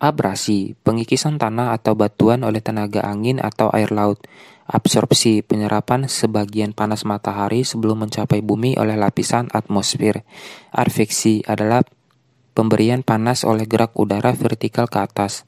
Abrasi, pengikisan tanah atau batuan oleh tenaga angin atau air laut. Absorpsi, penyerapan sebagian panas matahari sebelum mencapai bumi oleh lapisan atmosfer. arfiksi adalah pemberian panas oleh gerak udara vertikal ke atas.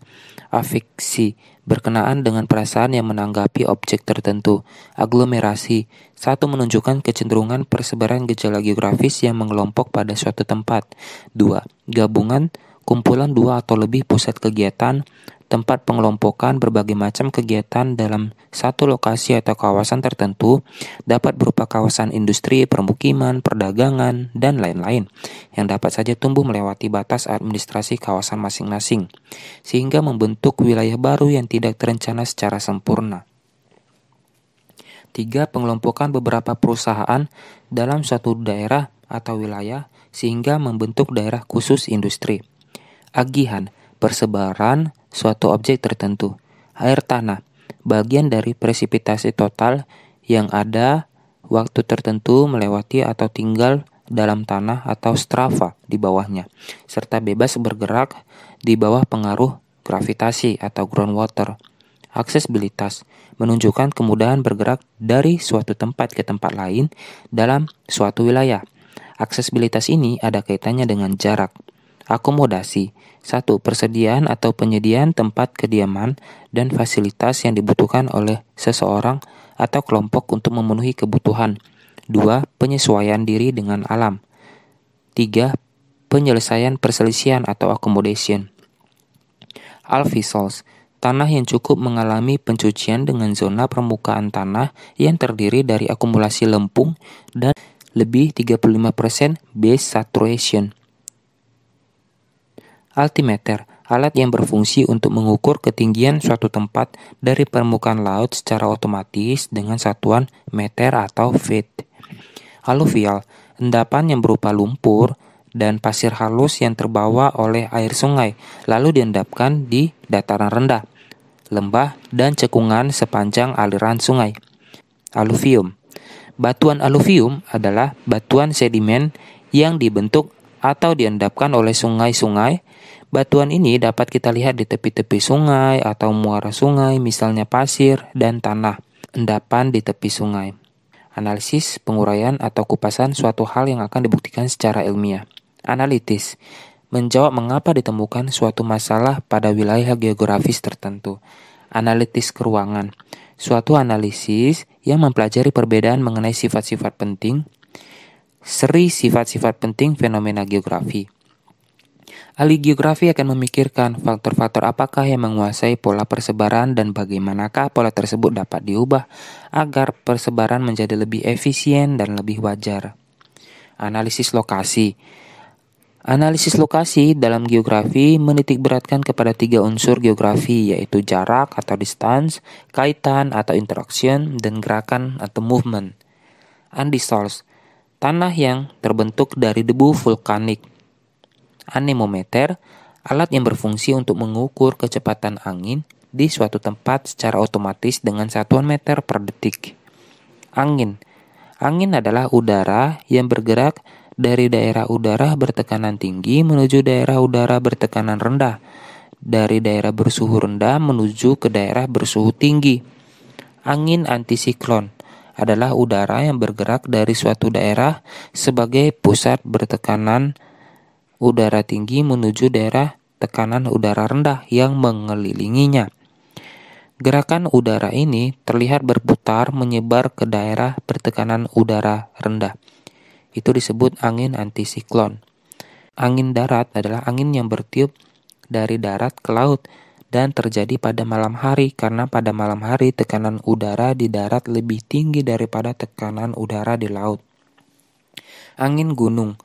Afiksi, berkenaan dengan perasaan yang menanggapi objek tertentu. Aglomerasi, satu menunjukkan kecenderungan persebaran gejala geografis yang mengelompok pada suatu tempat. Dua, gabungan kumpulan dua atau lebih pusat kegiatan, tempat pengelompokan berbagai macam kegiatan dalam satu lokasi atau kawasan tertentu dapat berupa kawasan industri, permukiman, perdagangan, dan lain-lain yang dapat saja tumbuh melewati batas administrasi kawasan masing-masing sehingga membentuk wilayah baru yang tidak terencana secara sempurna. tiga Pengelompokan beberapa perusahaan dalam suatu daerah atau wilayah sehingga membentuk daerah khusus industri agihan, persebaran suatu objek tertentu. Air tanah, bagian dari presipitasi total yang ada waktu tertentu melewati atau tinggal dalam tanah atau strava di bawahnya, serta bebas bergerak di bawah pengaruh gravitasi atau groundwater. Aksesibilitas menunjukkan kemudahan bergerak dari suatu tempat ke tempat lain dalam suatu wilayah. Aksesibilitas ini ada kaitannya dengan jarak akomodasi, satu persediaan atau penyediaan tempat kediaman dan fasilitas yang dibutuhkan oleh seseorang atau kelompok untuk memenuhi kebutuhan. dua Penyesuaian diri dengan alam. tiga Penyelesaian perselisihan atau accommodation. Alfisols, tanah yang cukup mengalami pencucian dengan zona permukaan tanah yang terdiri dari akumulasi lempung dan lebih 35% base saturation. Altimeter, alat yang berfungsi untuk mengukur ketinggian suatu tempat dari permukaan laut secara otomatis dengan satuan meter atau feet. Aluvial, endapan yang berupa lumpur dan pasir halus yang terbawa oleh air sungai lalu diendapkan di dataran rendah, lembah, dan cekungan sepanjang aliran sungai. Aluvium Batuan aluvium adalah batuan sedimen yang dibentuk atau diendapkan oleh sungai-sungai. Batuan ini dapat kita lihat di tepi-tepi sungai atau muara sungai, misalnya pasir dan tanah. Endapan di tepi sungai. Analisis, penguraian, atau kupasan suatu hal yang akan dibuktikan secara ilmiah. Analitis, menjawab mengapa ditemukan suatu masalah pada wilayah geografis tertentu. Analitis keruangan, suatu analisis yang mempelajari perbedaan mengenai sifat-sifat penting seri sifat-sifat penting fenomena geografi. Ahli geografi akan memikirkan faktor-faktor apakah yang menguasai pola persebaran dan bagaimanakah pola tersebut dapat diubah agar persebaran menjadi lebih efisien dan lebih wajar. Analisis lokasi. Analisis lokasi dalam geografi menitikberatkan kepada tiga unsur geografi yaitu jarak atau distance, kaitan atau interaction, dan gerakan atau movement. Andy Sols tanah yang terbentuk dari debu vulkanik. Anemometer, alat yang berfungsi untuk mengukur kecepatan angin di suatu tempat secara otomatis dengan satuan meter per detik. Angin. Angin adalah udara yang bergerak dari daerah udara bertekanan tinggi menuju daerah udara bertekanan rendah, dari daerah bersuhu rendah menuju ke daerah bersuhu tinggi. Angin antisiklon adalah udara yang bergerak dari suatu daerah sebagai pusat bertekanan udara tinggi menuju daerah tekanan udara rendah yang mengelilinginya. Gerakan udara ini terlihat berputar menyebar ke daerah bertekanan udara rendah. Itu disebut angin antisiklon. Angin darat adalah angin yang bertiup dari darat ke laut dan terjadi pada malam hari karena pada malam hari tekanan udara di darat lebih tinggi daripada tekanan udara di laut. Angin gunung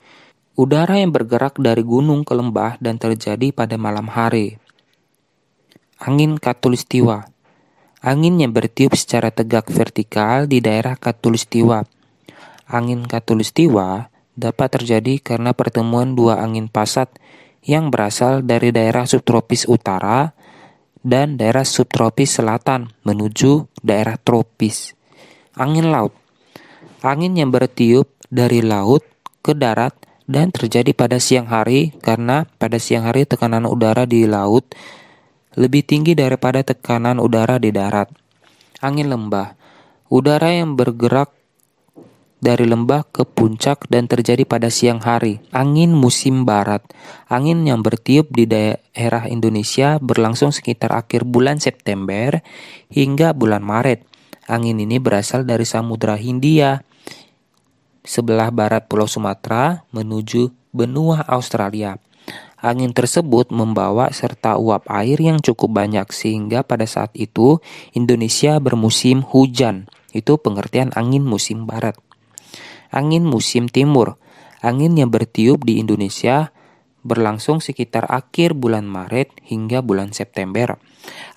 Udara yang bergerak dari gunung ke lembah dan terjadi pada malam hari. Angin katulistiwa Angin yang bertiup secara tegak vertikal di daerah katulistiwa. Angin katulistiwa dapat terjadi karena pertemuan dua angin pasat yang berasal dari daerah subtropis utara dan daerah subtropis selatan menuju daerah tropis. Angin laut. Angin yang bertiup dari laut ke darat dan terjadi pada siang hari karena pada siang hari tekanan udara di laut lebih tinggi daripada tekanan udara di darat. Angin lembah. Udara yang bergerak dari lembah ke puncak dan terjadi pada siang hari. Angin musim barat. Angin yang bertiup di daerah Indonesia berlangsung sekitar akhir bulan September hingga bulan Maret. Angin ini berasal dari Samudra Hindia, sebelah barat Pulau Sumatera menuju benua Australia. Angin tersebut membawa serta uap air yang cukup banyak sehingga pada saat itu Indonesia bermusim hujan. Itu pengertian angin musim barat angin musim timur. Angin yang bertiup di Indonesia berlangsung sekitar akhir bulan Maret hingga bulan September.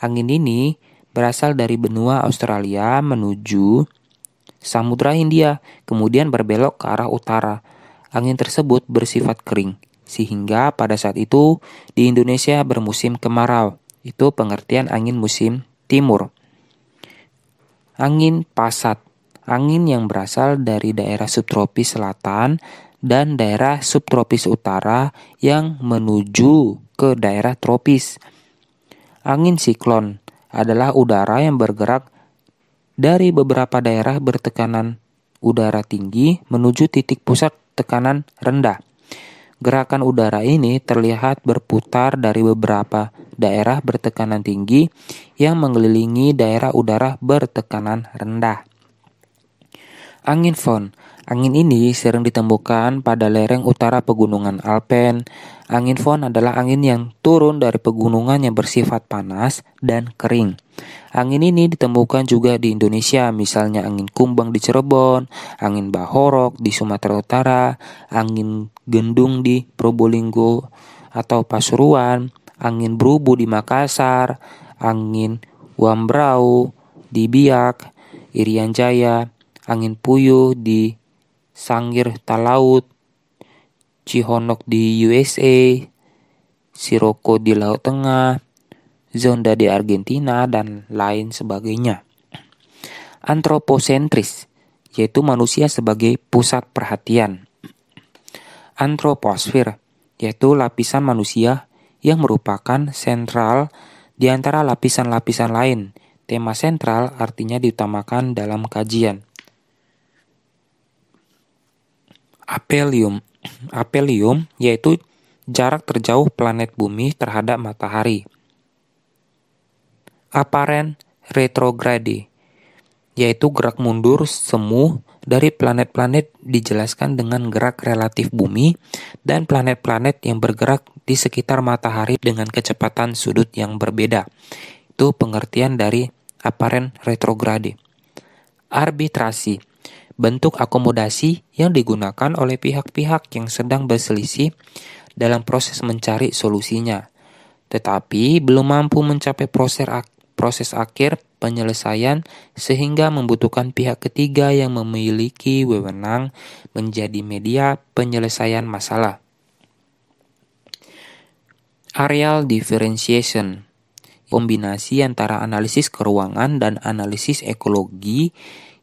Angin ini berasal dari benua Australia menuju Samudra Hindia, kemudian berbelok ke arah utara. Angin tersebut bersifat kering, sehingga pada saat itu di Indonesia bermusim kemarau. Itu pengertian angin musim timur. Angin pasat angin yang berasal dari daerah subtropis selatan dan daerah subtropis utara yang menuju ke daerah tropis. Angin siklon adalah udara yang bergerak dari beberapa daerah bertekanan udara tinggi menuju titik pusat tekanan rendah. Gerakan udara ini terlihat berputar dari beberapa daerah bertekanan tinggi yang mengelilingi daerah udara bertekanan rendah. Angin Von Angin ini sering ditemukan pada lereng utara pegunungan Alpen. Angin Von adalah angin yang turun dari pegunungan yang bersifat panas dan kering. Angin ini ditemukan juga di Indonesia, misalnya angin kumbang di Cirebon, angin bahorok di Sumatera Utara, angin gendung di Probolinggo atau Pasuruan, angin berubu di Makassar, angin wambrau di Biak, Irian Jaya, angin puyuh di Sangir Talaut, Cihonok di USA, Siroko di Laut Tengah, Zonda di Argentina, dan lain sebagainya. Antroposentris, yaitu manusia sebagai pusat perhatian. Antroposfer, yaitu lapisan manusia yang merupakan sentral di antara lapisan-lapisan lain. Tema sentral artinya diutamakan dalam kajian. apelium. Apelium yaitu jarak terjauh planet bumi terhadap matahari. Aparen retrograde yaitu gerak mundur semu dari planet-planet dijelaskan dengan gerak relatif bumi dan planet-planet yang bergerak di sekitar matahari dengan kecepatan sudut yang berbeda. Itu pengertian dari aparen retrograde. Arbitrasi bentuk akomodasi yang digunakan oleh pihak-pihak yang sedang berselisih dalam proses mencari solusinya, tetapi belum mampu mencapai proses, ak proses akhir penyelesaian sehingga membutuhkan pihak ketiga yang memiliki wewenang menjadi media penyelesaian masalah. Areal differentiation kombinasi antara analisis keruangan dan analisis ekologi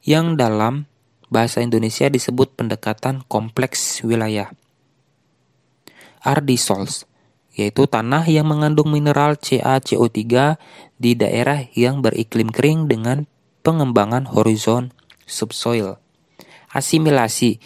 yang dalam bahasa Indonesia disebut pendekatan kompleks wilayah. Ardi sols, yaitu tanah yang mengandung mineral CaCO3 di daerah yang beriklim kering dengan pengembangan horizon subsoil. Asimilasi,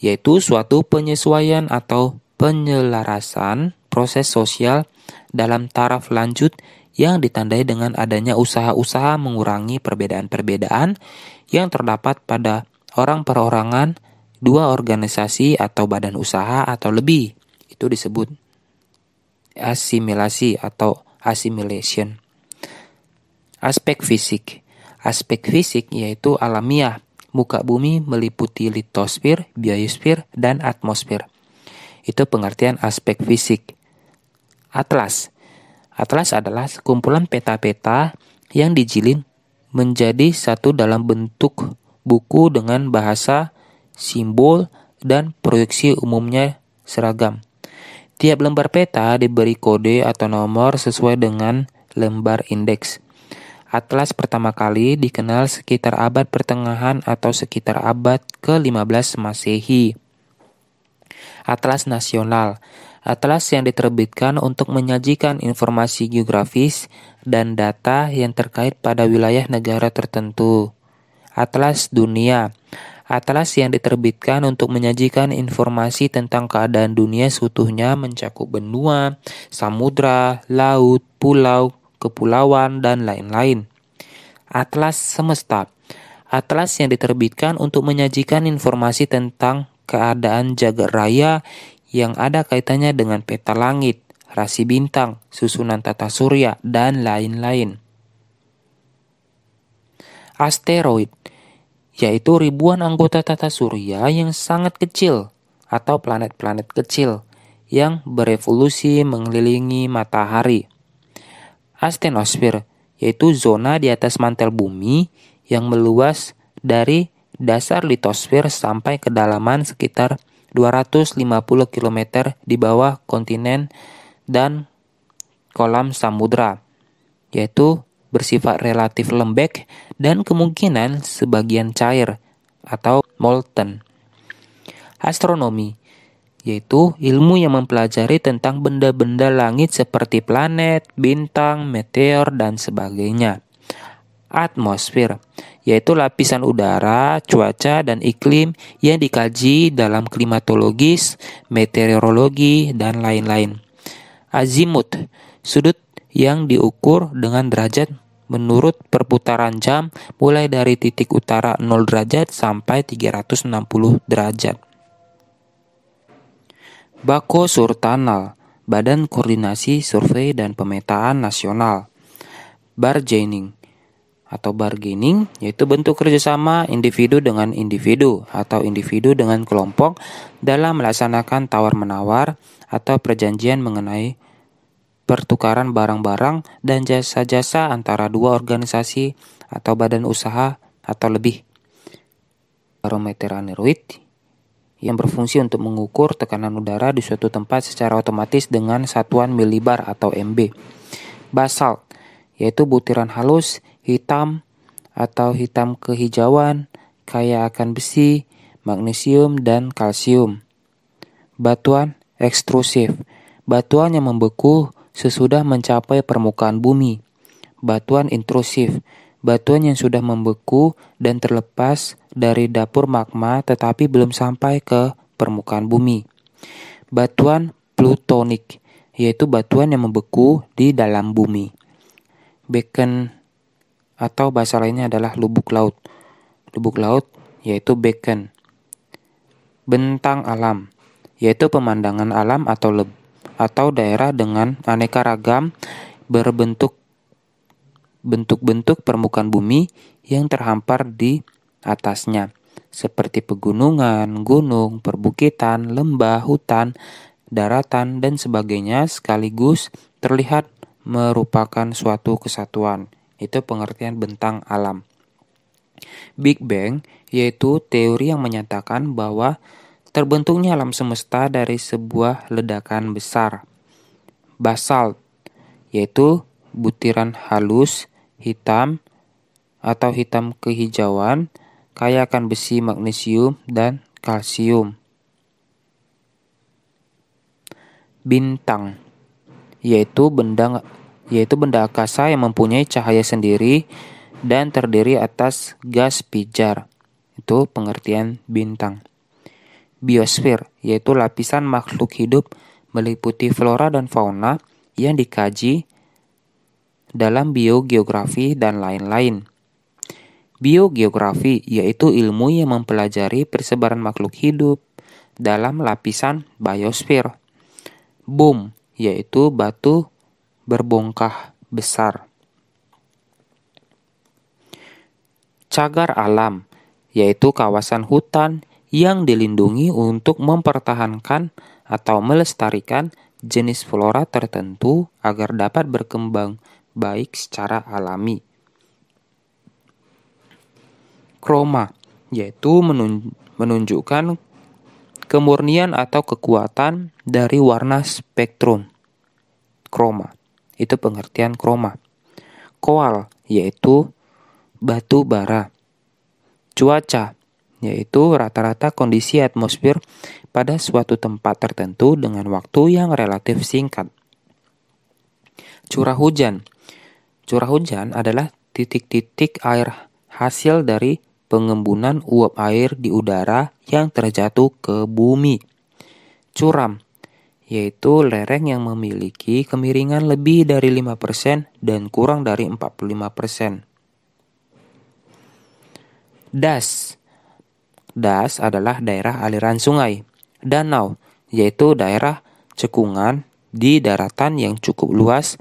yaitu suatu penyesuaian atau penyelarasan proses sosial dalam taraf lanjut yang ditandai dengan adanya usaha-usaha mengurangi perbedaan-perbedaan yang terdapat pada orang perorangan, dua organisasi atau badan usaha atau lebih. Itu disebut asimilasi atau assimilation. Aspek fisik. Aspek fisik yaitu alamiah. Muka bumi meliputi litosfer, biosfer, dan atmosfer. Itu pengertian aspek fisik. Atlas. Atlas adalah sekumpulan peta-peta yang dijilin menjadi satu dalam bentuk buku dengan bahasa, simbol, dan proyeksi umumnya seragam. Tiap lembar peta diberi kode atau nomor sesuai dengan lembar indeks. Atlas pertama kali dikenal sekitar abad pertengahan atau sekitar abad ke-15 Masehi. Atlas Nasional Atlas yang diterbitkan untuk menyajikan informasi geografis dan data yang terkait pada wilayah negara tertentu. Atlas Dunia. Atlas yang diterbitkan untuk menyajikan informasi tentang keadaan dunia seutuhnya mencakup benua, samudra, laut, pulau, kepulauan, dan lain-lain. Atlas semesta. Atlas yang diterbitkan untuk menyajikan informasi tentang keadaan jagat raya yang ada kaitannya dengan peta langit, rasi bintang, susunan tata surya, dan lain-lain asteroid, yaitu ribuan anggota tata surya yang sangat kecil atau planet-planet kecil yang berevolusi mengelilingi matahari. Astenosfer yaitu zona di atas mantel bumi yang meluas dari dasar litosfer sampai kedalaman sekitar 250 km di bawah kontinen dan kolam samudra, yaitu bersifat relatif lembek dan kemungkinan sebagian cair atau molten. Astronomi yaitu ilmu yang mempelajari tentang benda-benda langit seperti planet, bintang, meteor, dan sebagainya. Atmosfer, yaitu lapisan udara, cuaca, dan iklim yang dikaji dalam klimatologis, meteorologi, dan lain-lain. Azimut, sudut yang diukur dengan derajat menurut perputaran jam mulai dari titik utara 0 derajat sampai 360 derajat. Bako Surtanal, Badan Koordinasi Survei dan Pemetaan Nasional. Bargaining atau bargaining yaitu bentuk kerjasama individu dengan individu atau individu dengan kelompok dalam melaksanakan tawar-menawar atau perjanjian mengenai pertukaran barang-barang dan jasa-jasa antara dua organisasi atau badan usaha atau lebih. Barometer aneroid yang berfungsi untuk mengukur tekanan udara di suatu tempat secara otomatis dengan satuan milibar atau MB. Basalt yaitu butiran halus hitam atau hitam kehijauan kaya akan besi, magnesium dan kalsium. Batuan ekstrusif Batuan yang membeku sesudah mencapai permukaan bumi. Batuan intrusif, batuan yang sudah membeku dan terlepas dari dapur magma tetapi belum sampai ke permukaan bumi. Batuan plutonik, yaitu batuan yang membeku di dalam bumi. Beken atau bahasa lainnya adalah lubuk laut. Lubuk laut yaitu beacon, Bentang alam, yaitu pemandangan alam atau lebih atau daerah dengan aneka ragam berbentuk bentuk-bentuk permukaan bumi yang terhampar di atasnya, seperti pegunungan, gunung, perbukitan, lembah, hutan, daratan, dan sebagainya, sekaligus terlihat merupakan suatu kesatuan. Itu pengertian bentang alam. Big Bang yaitu teori yang menyatakan bahwa Terbentuknya alam semesta dari sebuah ledakan besar. Basalt, yaitu butiran halus, hitam, atau hitam kehijauan, kaya akan besi magnesium dan kalsium. Bintang, yaitu benda yaitu benda angkasa yang mempunyai cahaya sendiri dan terdiri atas gas pijar. Itu pengertian bintang biosfer yaitu lapisan makhluk hidup meliputi flora dan fauna yang dikaji dalam biogeografi dan lain-lain. Biogeografi yaitu ilmu yang mempelajari persebaran makhluk hidup dalam lapisan biosfer Boom yaitu batu berbongkah besar. Cagar alam yaitu kawasan hutan yang dilindungi untuk mempertahankan atau melestarikan jenis flora tertentu agar dapat berkembang baik secara alami. Kroma yaitu menunjukkan kemurnian atau kekuatan dari warna spektrum. Kroma itu pengertian kroma. Koal yaitu batu bara. Cuaca yaitu rata-rata kondisi atmosfer pada suatu tempat tertentu dengan waktu yang relatif singkat. Curah hujan. Curah hujan adalah titik-titik air hasil dari pengembunan uap air di udara yang terjatuh ke bumi. Curam yaitu lereng yang memiliki kemiringan lebih dari 5% dan kurang dari 45%. Das Das adalah daerah aliran sungai, danau, yaitu daerah cekungan di daratan yang cukup luas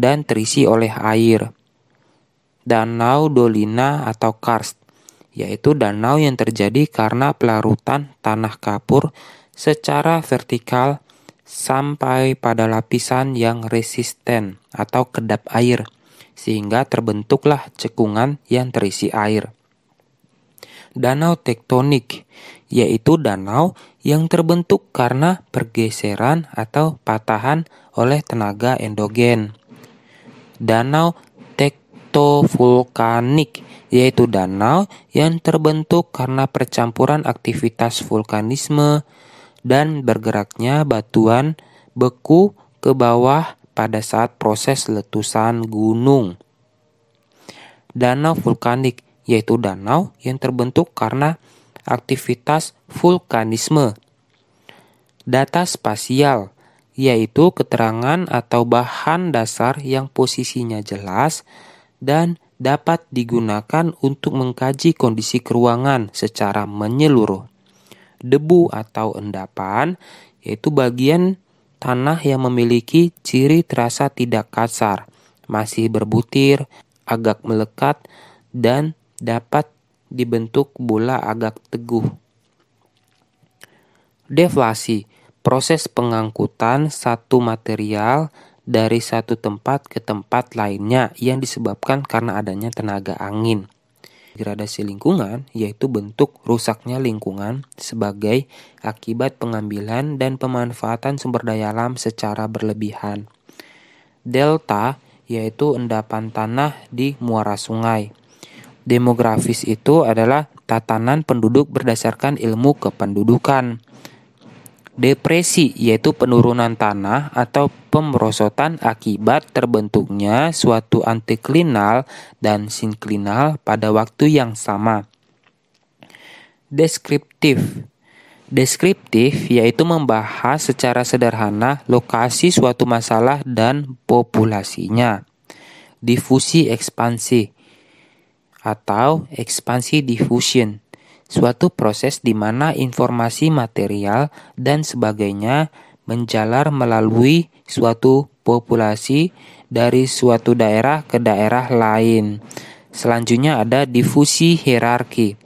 dan terisi oleh air. Danau dolina atau karst, yaitu danau yang terjadi karena pelarutan tanah kapur secara vertikal sampai pada lapisan yang resisten atau kedap air, sehingga terbentuklah cekungan yang terisi air danau tektonik, yaitu danau yang terbentuk karena pergeseran atau patahan oleh tenaga endogen. Danau tektovulkanik, yaitu danau yang terbentuk karena percampuran aktivitas vulkanisme dan bergeraknya batuan beku ke bawah pada saat proses letusan gunung danau vulkanik yaitu danau yang terbentuk karena aktivitas vulkanisme. Data spasial yaitu keterangan atau bahan dasar yang posisinya jelas dan dapat digunakan untuk mengkaji kondisi keruangan secara menyeluruh. Debu atau endapan yaitu bagian tanah yang memiliki ciri terasa tidak kasar, masih berbutir, agak melekat, dan dapat dibentuk bola agak teguh. Deflasi proses pengangkutan satu material dari satu tempat ke tempat lainnya yang disebabkan karena adanya tenaga angin. Gradasi lingkungan yaitu bentuk rusaknya lingkungan sebagai akibat pengambilan dan pemanfaatan sumber daya alam secara berlebihan. Delta yaitu endapan tanah di muara sungai. Demografis itu adalah tatanan penduduk berdasarkan ilmu kependudukan. Depresi yaitu penurunan tanah atau pemerosotan akibat terbentuknya suatu antiklinal dan sinklinal pada waktu yang sama. Deskriptif Deskriptif yaitu membahas secara sederhana lokasi suatu masalah dan populasinya. Difusi ekspansi atau ekspansi diffusion, suatu proses di mana informasi material dan sebagainya menjalar melalui suatu populasi dari suatu daerah ke daerah lain. Selanjutnya ada difusi hierarki.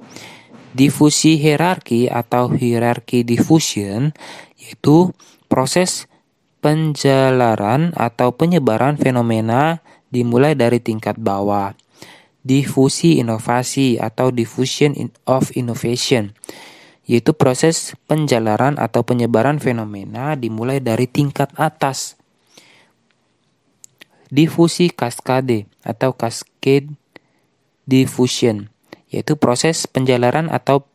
Difusi hierarki atau hierarki diffusion yaitu proses penjalaran atau penyebaran fenomena dimulai dari tingkat bawah difusi inovasi atau diffusion of innovation yaitu proses penjalaran atau penyebaran fenomena dimulai dari tingkat atas difusi kaskade atau cascade diffusion yaitu proses penjalaran atau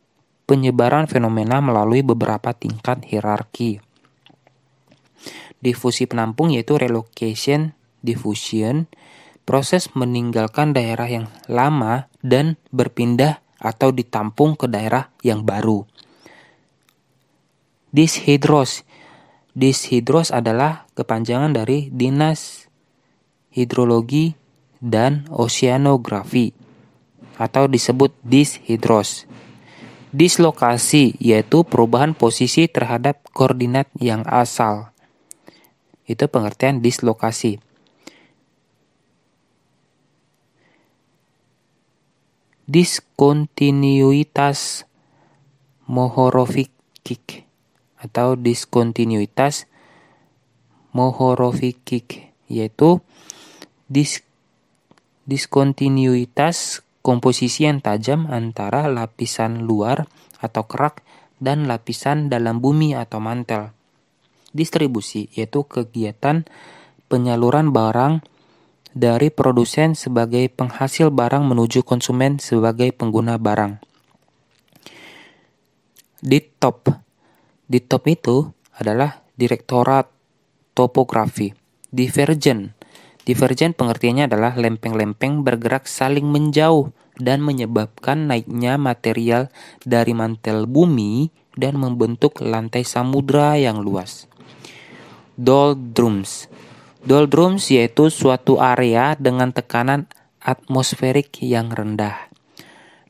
penyebaran fenomena melalui beberapa tingkat hierarki difusi penampung yaitu relocation diffusion proses meninggalkan daerah yang lama dan berpindah atau ditampung ke daerah yang baru. Dishidros. Dishidros adalah kepanjangan dari Dinas Hidrologi dan Oceanografi atau disebut dishidros. Dislokasi yaitu perubahan posisi terhadap koordinat yang asal. Itu pengertian dislokasi. diskontinuitas mohorofikik atau diskontinuitas mohorofikik yaitu dis diskontinuitas komposisi yang tajam antara lapisan luar atau kerak dan lapisan dalam bumi atau mantel. Distribusi yaitu kegiatan penyaluran barang dari produsen sebagai penghasil barang menuju konsumen sebagai pengguna barang. Di top, di top itu adalah direktorat topografi. Divergen, divergen pengertiannya adalah lempeng-lempeng bergerak saling menjauh dan menyebabkan naiknya material dari mantel bumi dan membentuk lantai samudra yang luas. Doldrums Doldrums yaitu suatu area dengan tekanan atmosferik yang rendah.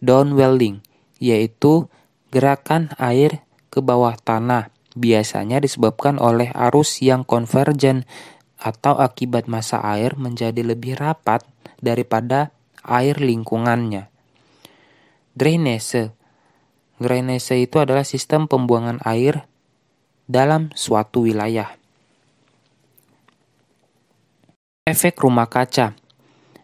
Downwelling yaitu gerakan air ke bawah tanah, biasanya disebabkan oleh arus yang konvergen atau akibat massa air menjadi lebih rapat daripada air lingkungannya. Drainase Drainase itu adalah sistem pembuangan air dalam suatu wilayah. Efek rumah kaca.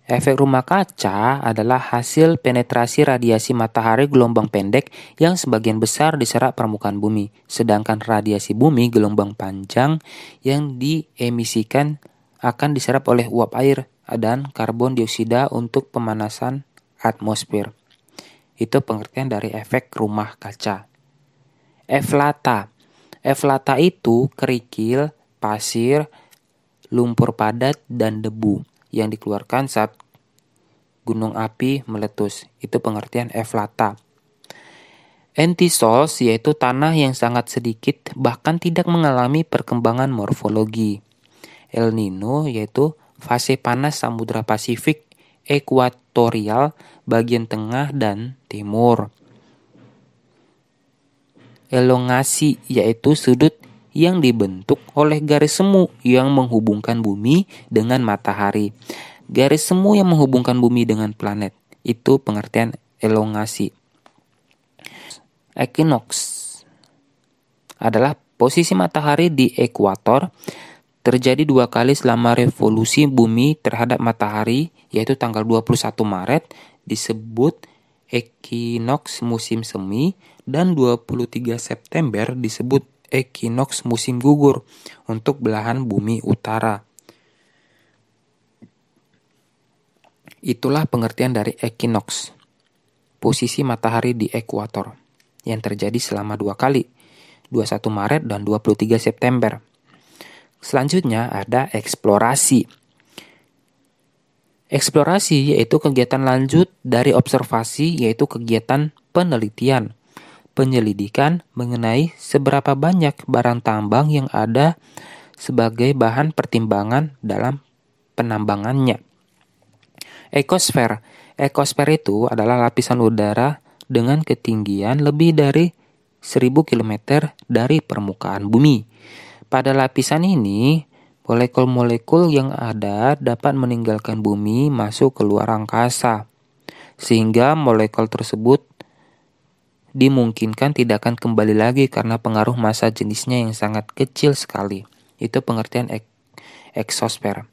Efek rumah kaca adalah hasil penetrasi radiasi matahari gelombang pendek yang sebagian besar diserap permukaan bumi, sedangkan radiasi bumi gelombang panjang yang diemisikan akan diserap oleh uap air dan karbon dioksida untuk pemanasan atmosfer. Itu pengertian dari efek rumah kaca. Eflata. Eflata itu kerikil, pasir, lumpur padat, dan debu yang dikeluarkan saat gunung api meletus. Itu pengertian eflata. Entisols yaitu tanah yang sangat sedikit bahkan tidak mengalami perkembangan morfologi. El Nino yaitu fase panas Samudra Pasifik ekuatorial bagian tengah dan timur. Elongasi yaitu sudut yang dibentuk oleh garis semu yang menghubungkan bumi dengan matahari. Garis semu yang menghubungkan bumi dengan planet itu pengertian elongasi. Equinox adalah posisi matahari di ekuator terjadi dua kali selama revolusi bumi terhadap matahari yaitu tanggal 21 Maret disebut equinox musim semi dan 23 September disebut ekinoks musim gugur untuk belahan bumi utara. Itulah pengertian dari ekinoks, posisi matahari di ekuator, yang terjadi selama dua kali, 21 Maret dan 23 September. Selanjutnya ada eksplorasi. Eksplorasi yaitu kegiatan lanjut dari observasi yaitu kegiatan penelitian penyelidikan mengenai seberapa banyak barang tambang yang ada sebagai bahan pertimbangan dalam penambangannya. Ekosfer. Ekosfer itu adalah lapisan udara dengan ketinggian lebih dari 1000 km dari permukaan bumi. Pada lapisan ini, molekul-molekul yang ada dapat meninggalkan bumi masuk ke luar angkasa. Sehingga molekul tersebut dimungkinkan tidak akan kembali lagi karena pengaruh massa jenisnya yang sangat kecil sekali. Itu pengertian ek eksosfer.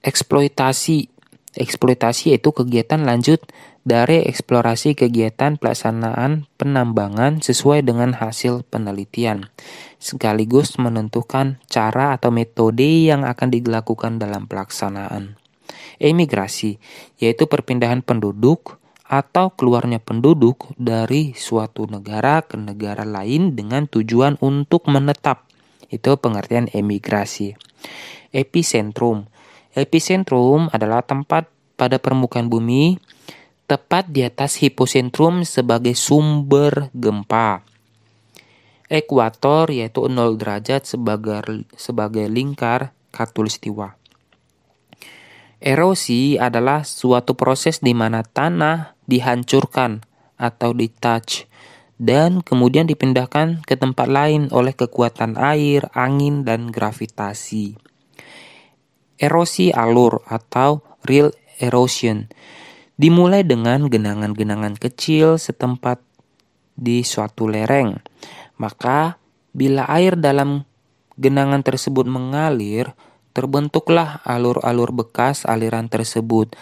Eksploitasi Eksploitasi yaitu kegiatan lanjut dari eksplorasi kegiatan pelaksanaan penambangan sesuai dengan hasil penelitian, sekaligus menentukan cara atau metode yang akan dilakukan dalam pelaksanaan emigrasi, yaitu perpindahan penduduk atau keluarnya penduduk dari suatu negara ke negara lain dengan tujuan untuk menetap. Itu pengertian emigrasi. Episentrum, episentrum adalah tempat pada permukaan bumi tepat di atas hiposentrum sebagai sumber gempa. Ekuator yaitu 0 derajat sebagai sebagai lingkar katulistiwa. Erosi adalah suatu proses di mana tanah dihancurkan atau ditouch dan kemudian dipindahkan ke tempat lain oleh kekuatan air, angin, dan gravitasi. Erosi alur atau real erosion dimulai dengan genangan-genangan kecil setempat di suatu lereng. Maka bila air dalam genangan tersebut mengalir, terbentuklah alur-alur bekas aliran tersebut.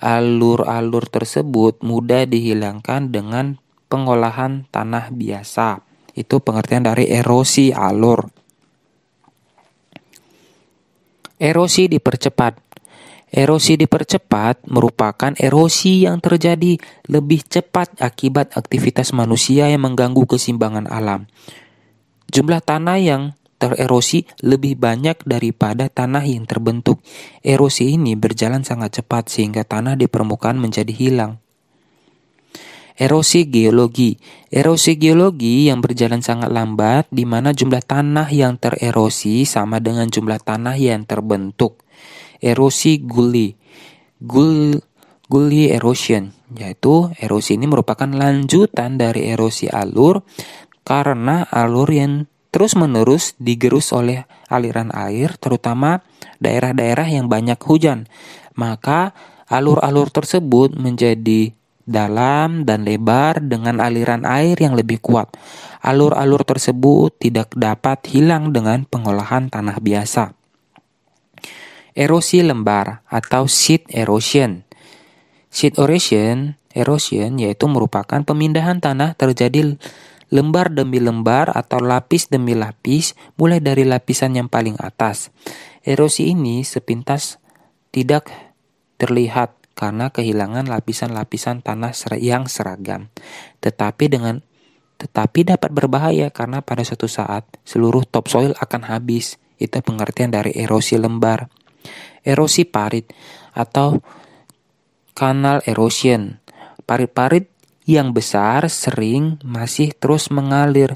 Alur-alur tersebut mudah dihilangkan dengan pengolahan tanah biasa. Itu pengertian dari erosi alur. Erosi dipercepat. Erosi dipercepat merupakan erosi yang terjadi lebih cepat akibat aktivitas manusia yang mengganggu keseimbangan alam. Jumlah tanah yang tererosi lebih banyak daripada tanah yang terbentuk. Erosi ini berjalan sangat cepat sehingga tanah di permukaan menjadi hilang. Erosi geologi. Erosi geologi yang berjalan sangat lambat di mana jumlah tanah yang tererosi sama dengan jumlah tanah yang terbentuk. Erosi guli. Gul guli erosion, yaitu erosi ini merupakan lanjutan dari erosi alur karena alur yang terus-menerus digerus oleh aliran air, terutama daerah-daerah yang banyak hujan. Maka alur-alur tersebut menjadi dalam dan lebar dengan aliran air yang lebih kuat. Alur-alur tersebut tidak dapat hilang dengan pengolahan tanah biasa. Erosi lembar atau sheet erosion. Sheet erosion, erosion yaitu merupakan pemindahan tanah terjadi lembar demi lembar atau lapis demi lapis, mulai dari lapisan yang paling atas. Erosi ini sepintas tidak terlihat karena kehilangan lapisan-lapisan tanah yang seragam. Tetapi dengan tetapi dapat berbahaya karena pada suatu saat seluruh topsoil akan habis. Itu pengertian dari erosi lembar. Erosi parit atau kanal erosion. Parit-parit yang besar sering masih terus mengalir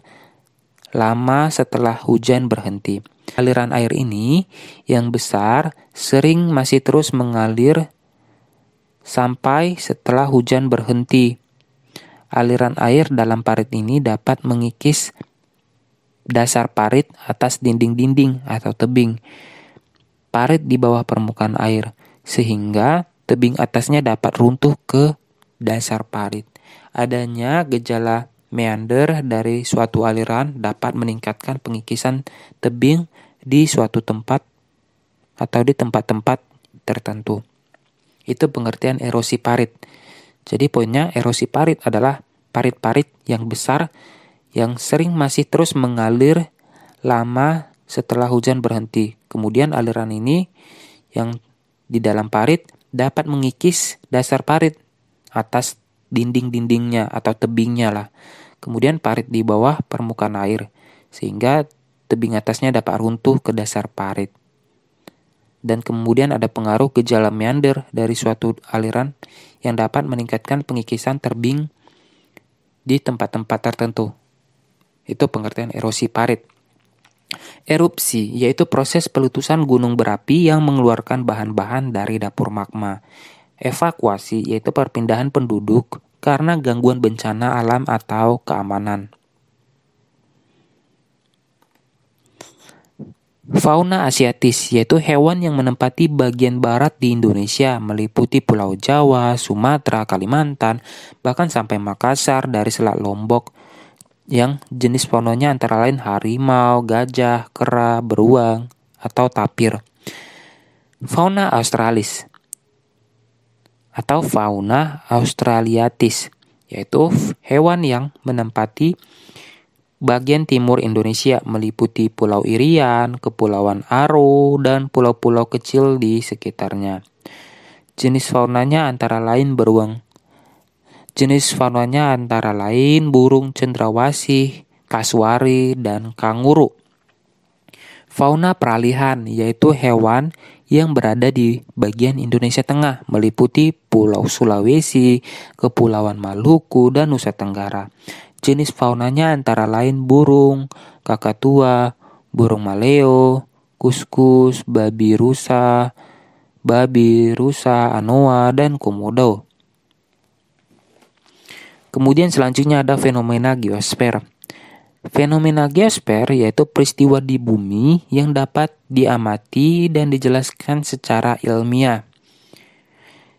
lama setelah hujan berhenti. Aliran air ini yang besar sering masih terus mengalir sampai setelah hujan berhenti. Aliran air dalam parit ini dapat mengikis dasar parit atas dinding-dinding atau tebing parit di bawah permukaan air sehingga tebing atasnya dapat runtuh ke dasar parit. Adanya gejala meander dari suatu aliran dapat meningkatkan pengikisan tebing di suatu tempat atau di tempat-tempat tertentu. Itu pengertian erosi parit. Jadi poinnya erosi parit adalah parit-parit yang besar yang sering masih terus mengalir lama setelah hujan berhenti. Kemudian aliran ini yang di dalam parit dapat mengikis dasar parit atas dinding-dindingnya atau tebingnya lah. Kemudian parit di bawah permukaan air sehingga tebing atasnya dapat runtuh ke dasar parit. Dan kemudian ada pengaruh gejala meander dari suatu aliran yang dapat meningkatkan pengikisan terbing di tempat-tempat tertentu. Itu pengertian erosi parit. Erupsi yaitu proses peletusan gunung berapi yang mengeluarkan bahan-bahan dari dapur magma. Evakuasi yaitu perpindahan penduduk karena gangguan bencana alam atau keamanan. Fauna asiatis yaitu hewan yang menempati bagian barat di Indonesia meliputi Pulau Jawa, Sumatera, Kalimantan, bahkan sampai Makassar dari Selat Lombok yang jenis faunanya antara lain harimau, gajah, kera, beruang, atau tapir. Fauna Australis atau fauna australiatis, yaitu hewan yang menempati bagian timur Indonesia meliputi Pulau Irian, Kepulauan Aru dan pulau-pulau kecil di sekitarnya. Jenis faunanya antara lain beruang. Jenis faunanya antara lain burung cendrawasih, kasuari dan kanguru. Fauna peralihan yaitu hewan yang berada di bagian Indonesia Tengah, meliputi Pulau Sulawesi, Kepulauan Maluku, dan Nusa Tenggara. Jenis faunanya antara lain burung, kakatua, burung maleo, kuskus, babi rusa, babi rusa, anoa, dan komodo. Kemudian selanjutnya ada fenomena geosfer. Fenomena geosfer yaitu peristiwa di bumi yang dapat diamati dan dijelaskan secara ilmiah.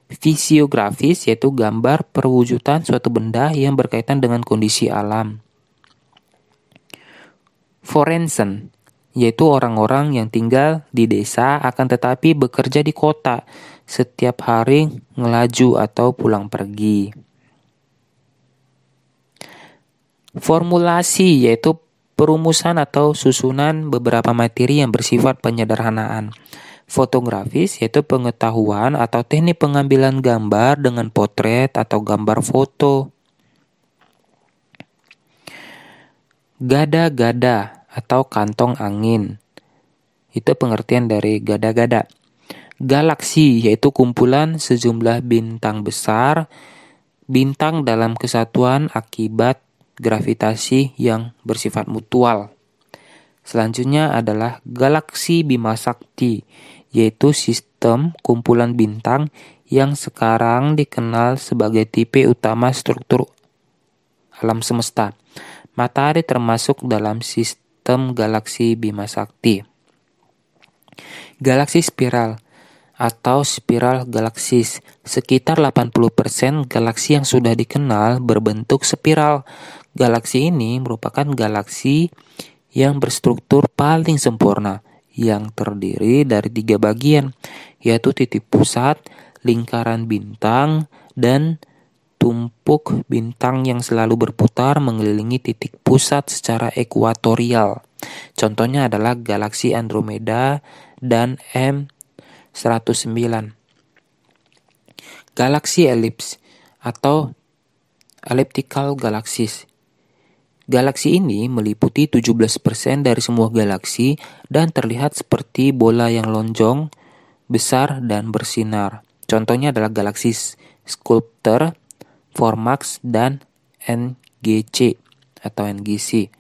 Fisiografis yaitu gambar perwujudan suatu benda yang berkaitan dengan kondisi alam. Forensen yaitu orang-orang yang tinggal di desa akan tetapi bekerja di kota setiap hari ngelaju atau pulang pergi. formulasi yaitu perumusan atau susunan beberapa materi yang bersifat penyederhanaan. Fotografis yaitu pengetahuan atau teknik pengambilan gambar dengan potret atau gambar foto. Gada-gada atau kantong angin. Itu pengertian dari gada-gada. Galaksi yaitu kumpulan sejumlah bintang besar, bintang dalam kesatuan akibat gravitasi yang bersifat mutual. Selanjutnya adalah galaksi Bima Sakti, yaitu sistem kumpulan bintang yang sekarang dikenal sebagai tipe utama struktur alam semesta. Matahari termasuk dalam sistem galaksi Bima Sakti. Galaksi spiral atau spiral galaksis. Sekitar 80% galaksi yang sudah dikenal berbentuk spiral Galaksi ini merupakan galaksi yang berstruktur paling sempurna yang terdiri dari tiga bagian yaitu titik pusat, lingkaran bintang, dan tumpuk bintang yang selalu berputar mengelilingi titik pusat secara ekuatorial. Contohnya adalah galaksi Andromeda dan M109. Galaksi elips atau elliptical galaxies Galaksi ini meliputi 17% dari semua galaksi dan terlihat seperti bola yang lonjong, besar, dan bersinar. Contohnya adalah galaksi Sculptor, Formax, dan NGC atau NGC.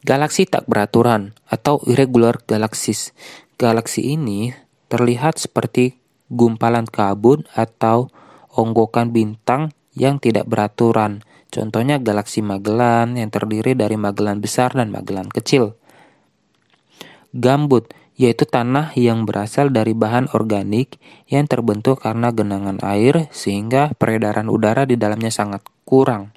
Galaksi tak beraturan atau irregular galaxies. Galaksi ini terlihat seperti gumpalan kabut atau onggokan bintang yang tidak beraturan Contohnya galaksi Magellan yang terdiri dari Magellan Besar dan Magellan Kecil. Gambut, yaitu tanah yang berasal dari bahan organik yang terbentuk karena genangan air sehingga peredaran udara di dalamnya sangat kurang.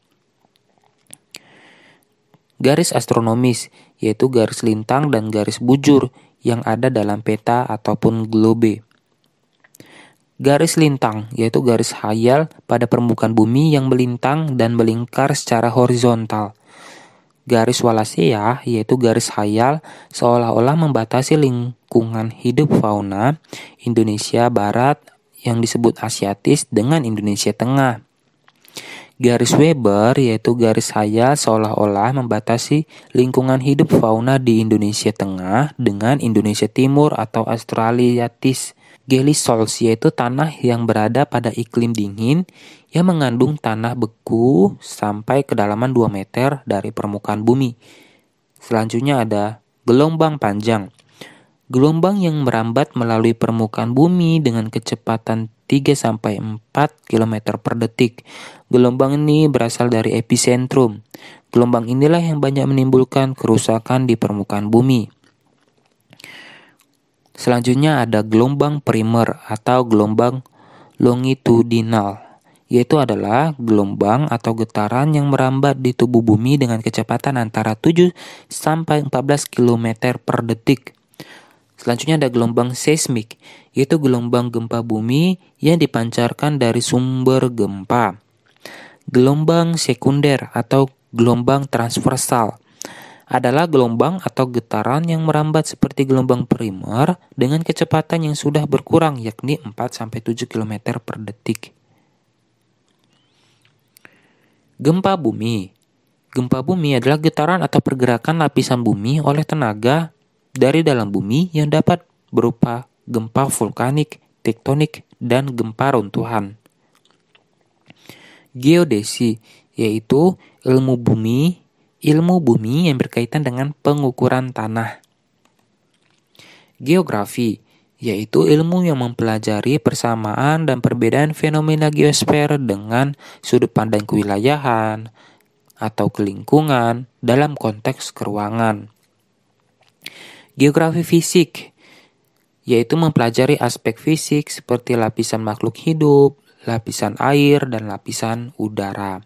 Garis astronomis, yaitu garis lintang dan garis bujur yang ada dalam peta ataupun globe. Garis lintang yaitu garis hayal pada permukaan bumi yang melintang dan melingkar secara horizontal. Garis walasia yaitu garis hayal seolah-olah membatasi lingkungan hidup fauna Indonesia Barat yang disebut Asiatis dengan Indonesia Tengah. Garis Weber yaitu garis hayal seolah-olah membatasi lingkungan hidup fauna di Indonesia Tengah dengan Indonesia Timur atau Australiatis Gelisols yaitu tanah yang berada pada iklim dingin yang mengandung tanah beku sampai kedalaman 2 meter dari permukaan bumi. Selanjutnya ada gelombang panjang. Gelombang yang merambat melalui permukaan bumi dengan kecepatan 3 4 km per detik. Gelombang ini berasal dari epicentrum. Gelombang inilah yang banyak menimbulkan kerusakan di permukaan bumi. Selanjutnya ada gelombang primer atau gelombang longitudinal, yaitu adalah gelombang atau getaran yang merambat di tubuh bumi dengan kecepatan antara 7 sampai 14 km per detik. Selanjutnya ada gelombang seismik, yaitu gelombang gempa bumi yang dipancarkan dari sumber gempa. Gelombang sekunder atau gelombang transversal, adalah gelombang atau getaran yang merambat seperti gelombang primer dengan kecepatan yang sudah berkurang yakni 4-7 km per detik. Gempa bumi Gempa bumi adalah getaran atau pergerakan lapisan bumi oleh tenaga dari dalam bumi yang dapat berupa gempa vulkanik, tektonik, dan gempa runtuhan. Geodesi yaitu ilmu bumi ilmu bumi yang berkaitan dengan pengukuran tanah. Geografi yaitu ilmu yang mempelajari persamaan dan perbedaan fenomena geosfer dengan sudut pandang kewilayahan atau kelingkungan dalam konteks keruangan. Geografi fisik yaitu mempelajari aspek fisik seperti lapisan makhluk hidup, lapisan air, dan lapisan udara.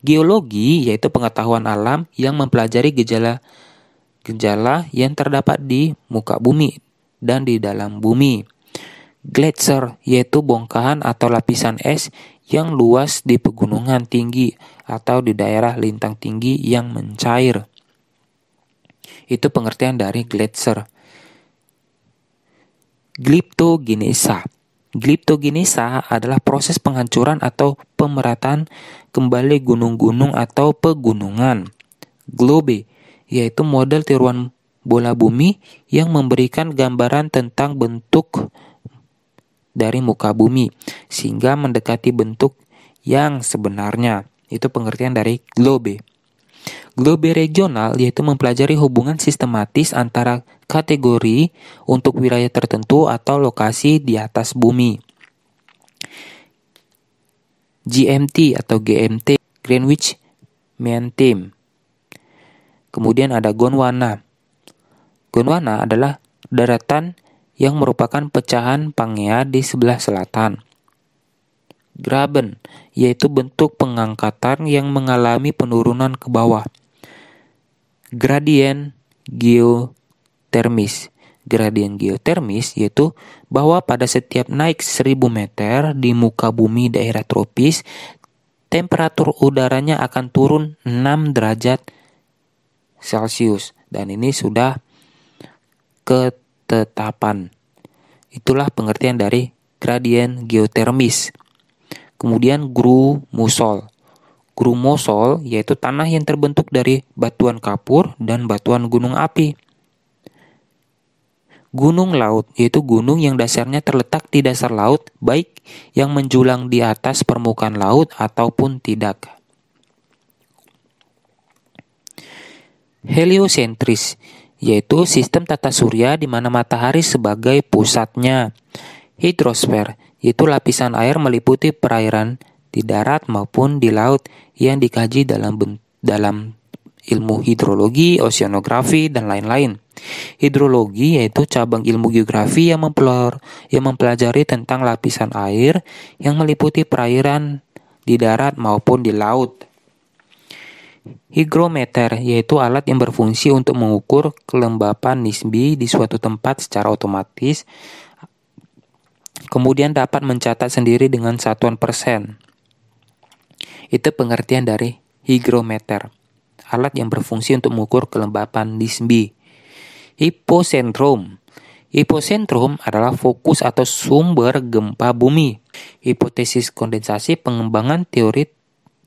Geologi yaitu pengetahuan alam yang mempelajari gejala-gejala yang terdapat di muka bumi dan di dalam bumi. Gletser yaitu bongkahan atau lapisan es yang luas di pegunungan tinggi atau di daerah lintang tinggi yang mencair. Itu pengertian dari gletser. Gliptogenesa. Gliptogenesa adalah proses penghancuran atau pemerataan kembali gunung-gunung atau pegunungan. Globe, yaitu model tiruan bola bumi yang memberikan gambaran tentang bentuk dari muka bumi sehingga mendekati bentuk yang sebenarnya. Itu pengertian dari globe. Globe regional yaitu mempelajari hubungan sistematis antara kategori untuk wilayah tertentu atau lokasi di atas bumi. GMT atau GMT Greenwich Mean Time. Kemudian ada Gondwana. Gondwana adalah daratan yang merupakan pecahan Pangea di sebelah selatan. Graben, yaitu bentuk pengangkatan yang mengalami penurunan ke bawah. Gradien geotermis, gradien geotermis yaitu bahwa pada setiap naik 1000 meter di muka bumi daerah tropis temperatur udaranya akan turun 6 derajat Celcius dan ini sudah ketetapan. Itulah pengertian dari gradien geotermis. Kemudian gru gru musol yaitu tanah yang terbentuk dari batuan kapur dan batuan gunung api gunung laut, yaitu gunung yang dasarnya terletak di dasar laut, baik yang menjulang di atas permukaan laut ataupun tidak. Heliosentris, yaitu sistem tata surya di mana matahari sebagai pusatnya. Hidrosfer, yaitu lapisan air meliputi perairan di darat maupun di laut yang dikaji dalam dalam ilmu hidrologi, oseanografi, dan lain-lain. Hidrologi yaitu cabang ilmu geografi yang, mempelor, yang mempelajari tentang lapisan air yang meliputi perairan di darat maupun di laut. Higrometer yaitu alat yang berfungsi untuk mengukur kelembapan nisbi di suatu tempat secara otomatis, kemudian dapat mencatat sendiri dengan satuan persen. Itu pengertian dari higrometer alat yang berfungsi untuk mengukur kelembapan di sendi. Hipocentrum. Hipocentrum adalah fokus atau sumber gempa bumi. Hipotesis kondensasi pengembangan teori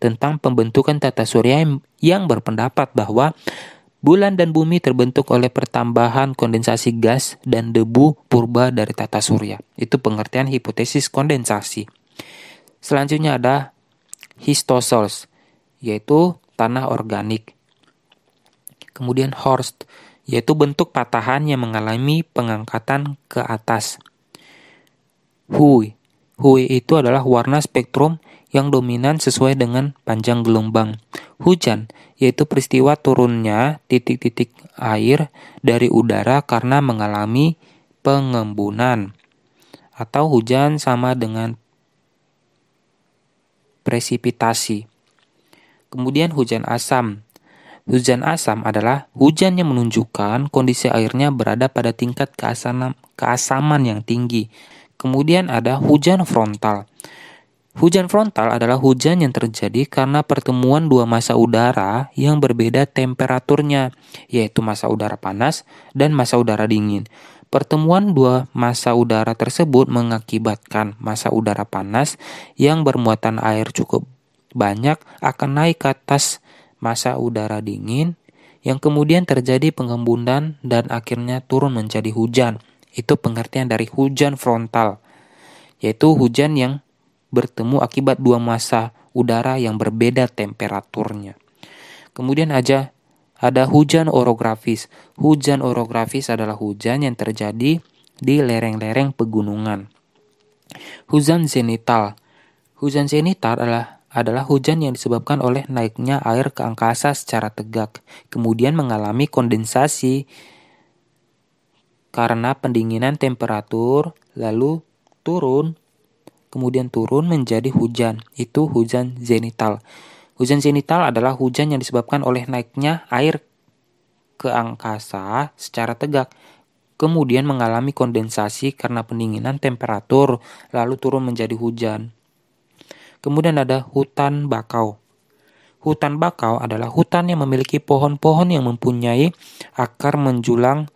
tentang pembentukan tata surya yang berpendapat bahwa bulan dan bumi terbentuk oleh pertambahan kondensasi gas dan debu purba dari tata surya. Itu pengertian hipotesis kondensasi. Selanjutnya ada histosols, yaitu tanah organik kemudian Horst, yaitu bentuk patahan yang mengalami pengangkatan ke atas. Hui. Hui itu adalah warna spektrum yang dominan sesuai dengan panjang gelombang. Hujan yaitu peristiwa turunnya titik-titik air dari udara karena mengalami pengembunan. Atau hujan sama dengan presipitasi. Kemudian hujan asam Hujan asam adalah hujan yang menunjukkan kondisi airnya berada pada tingkat keasaman, keasaman yang tinggi. Kemudian ada hujan frontal. Hujan frontal adalah hujan yang terjadi karena pertemuan dua masa udara yang berbeda temperaturnya, yaitu masa udara panas dan masa udara dingin. Pertemuan dua masa udara tersebut mengakibatkan masa udara panas yang bermuatan air cukup banyak akan naik ke atas masa udara dingin yang kemudian terjadi pengembunan dan akhirnya turun menjadi hujan. Itu pengertian dari hujan frontal, yaitu hujan yang bertemu akibat dua masa udara yang berbeda temperaturnya. Kemudian aja ada hujan orografis. Hujan orografis adalah hujan yang terjadi di lereng-lereng pegunungan. Hujan zenital. Hujan zenital adalah adalah hujan yang disebabkan oleh naiknya air ke angkasa secara tegak, kemudian mengalami kondensasi karena pendinginan temperatur, lalu turun, kemudian turun menjadi hujan. Itu hujan zenital. Hujan zenital adalah hujan yang disebabkan oleh naiknya air ke angkasa secara tegak, kemudian mengalami kondensasi karena pendinginan temperatur, lalu turun menjadi hujan. Kemudian ada hutan bakau. Hutan bakau adalah hutan yang memiliki pohon-pohon yang mempunyai akar menjulang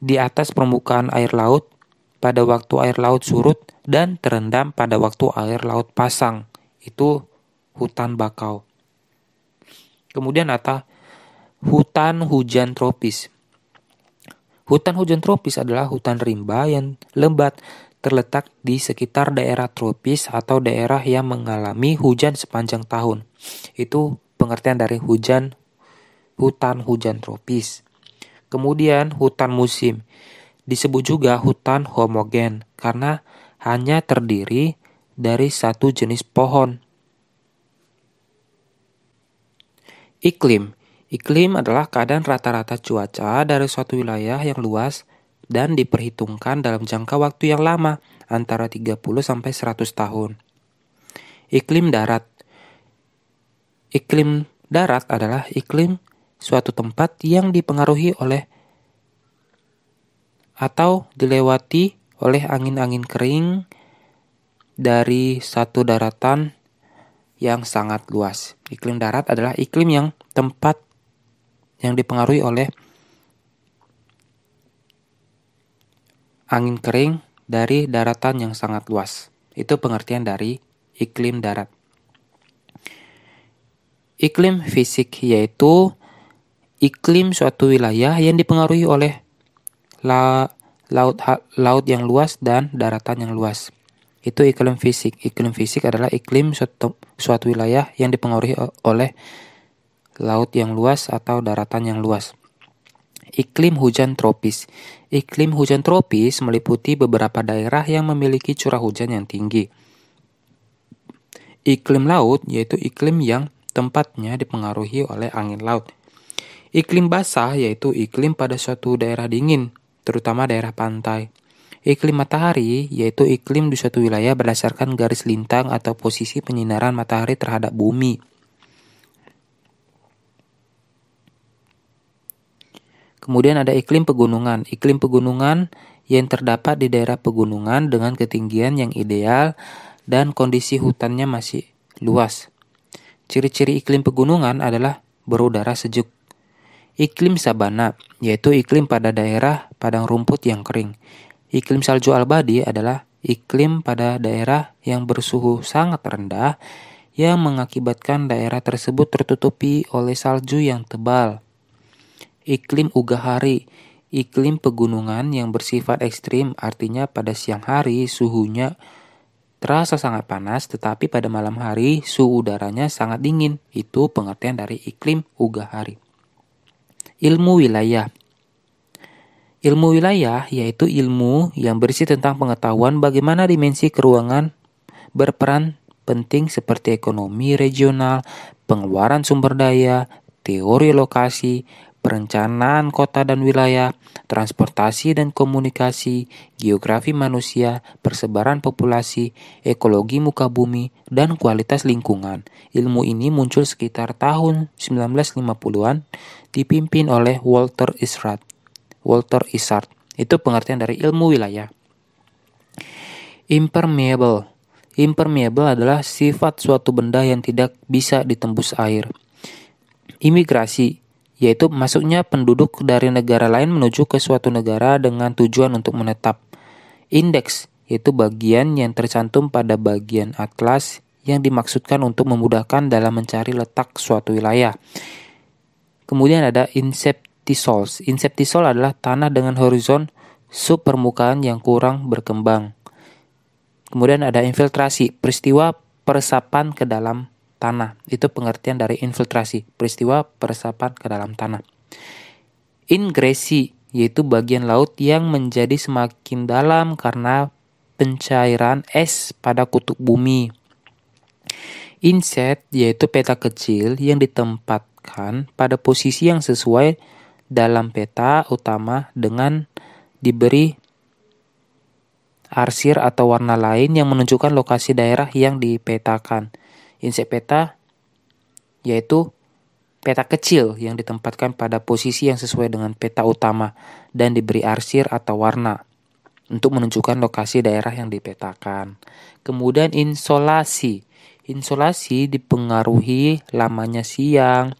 di atas permukaan air laut pada waktu air laut surut dan terendam pada waktu air laut pasang. Itu hutan bakau. Kemudian ada hutan hujan tropis. Hutan hujan tropis adalah hutan rimba yang lembat terletak di sekitar daerah tropis atau daerah yang mengalami hujan sepanjang tahun. Itu pengertian dari hujan hutan hujan tropis. Kemudian hutan musim disebut juga hutan homogen karena hanya terdiri dari satu jenis pohon. Iklim Iklim adalah keadaan rata-rata cuaca dari suatu wilayah yang luas dan diperhitungkan dalam jangka waktu yang lama, antara 30 sampai 100 tahun. Iklim darat. Iklim darat adalah iklim suatu tempat yang dipengaruhi oleh atau dilewati oleh angin-angin kering dari satu daratan yang sangat luas. Iklim darat adalah iklim yang tempat yang dipengaruhi oleh angin kering dari daratan yang sangat luas. Itu pengertian dari iklim darat. Iklim fisik yaitu iklim suatu wilayah yang dipengaruhi oleh la, laut laut yang luas dan daratan yang luas. Itu iklim fisik. Iklim fisik adalah iklim suatu, suatu wilayah yang dipengaruhi oleh laut yang luas atau daratan yang luas. Iklim hujan tropis Iklim hujan tropis meliputi beberapa daerah yang memiliki curah hujan yang tinggi. Iklim laut yaitu iklim yang tempatnya dipengaruhi oleh angin laut. Iklim basah yaitu iklim pada suatu daerah dingin, terutama daerah pantai. Iklim matahari yaitu iklim di suatu wilayah berdasarkan garis lintang atau posisi penyinaran matahari terhadap bumi. Kemudian ada iklim pegunungan. Iklim pegunungan yang terdapat di daerah pegunungan dengan ketinggian yang ideal dan kondisi hutannya masih luas. Ciri-ciri iklim pegunungan adalah berudara sejuk. Iklim sabana, yaitu iklim pada daerah padang rumput yang kering. Iklim salju albadi adalah iklim pada daerah yang bersuhu sangat rendah yang mengakibatkan daerah tersebut tertutupi oleh salju yang tebal. Iklim Ugahari Iklim pegunungan yang bersifat ekstrim artinya pada siang hari suhunya terasa sangat panas tetapi pada malam hari suhu udaranya sangat dingin. Itu pengertian dari iklim Ugahari. Ilmu wilayah Ilmu wilayah yaitu ilmu yang berisi tentang pengetahuan bagaimana dimensi keruangan berperan penting seperti ekonomi regional, pengeluaran sumber daya, teori lokasi, perencanaan kota dan wilayah, transportasi dan komunikasi, geografi manusia, persebaran populasi, ekologi muka bumi, dan kualitas lingkungan. Ilmu ini muncul sekitar tahun 1950-an dipimpin oleh Walter Isard. Walter Isard. Itu pengertian dari ilmu wilayah. Impermeable. Impermeable adalah sifat suatu benda yang tidak bisa ditembus air. Imigrasi yaitu masuknya penduduk dari negara lain menuju ke suatu negara dengan tujuan untuk menetap. Indeks yaitu bagian yang tercantum pada bagian atlas yang dimaksudkan untuk memudahkan dalam mencari letak suatu wilayah. Kemudian ada inceptisol. Inceptisol adalah tanah dengan horizon permukaan yang kurang berkembang. Kemudian ada infiltrasi, peristiwa persapan ke dalam tanah. Itu pengertian dari infiltrasi, peristiwa peresapan ke dalam tanah. Ingresi yaitu bagian laut yang menjadi semakin dalam karena pencairan es pada kutub bumi. Inset yaitu peta kecil yang ditempatkan pada posisi yang sesuai dalam peta utama dengan diberi arsir atau warna lain yang menunjukkan lokasi daerah yang dipetakan insek peta yaitu peta kecil yang ditempatkan pada posisi yang sesuai dengan peta utama dan diberi arsir atau warna untuk menunjukkan lokasi daerah yang dipetakan. Kemudian insolasi. Insolasi dipengaruhi lamanya siang,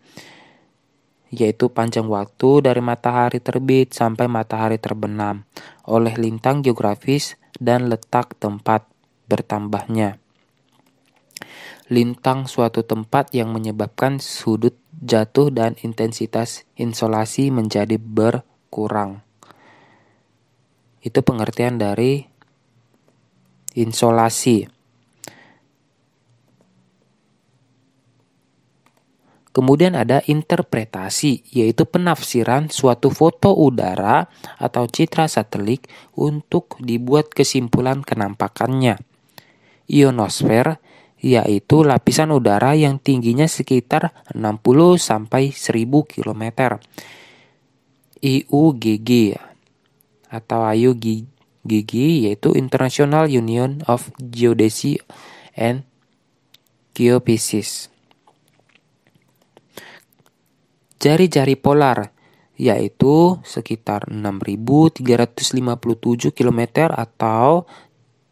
yaitu panjang waktu dari matahari terbit sampai matahari terbenam oleh lintang geografis dan letak tempat bertambahnya lintang suatu tempat yang menyebabkan sudut jatuh dan intensitas insolasi menjadi berkurang. Itu pengertian dari insolasi. Kemudian ada interpretasi, yaitu penafsiran suatu foto udara atau citra satelit untuk dibuat kesimpulan kenampakannya. Ionosfer yaitu lapisan udara yang tingginya sekitar 60 sampai 1000 km. IUGG atau IUGG yaitu International Union of Geodesy and Geophysics. Jari-jari polar yaitu sekitar 6357 km atau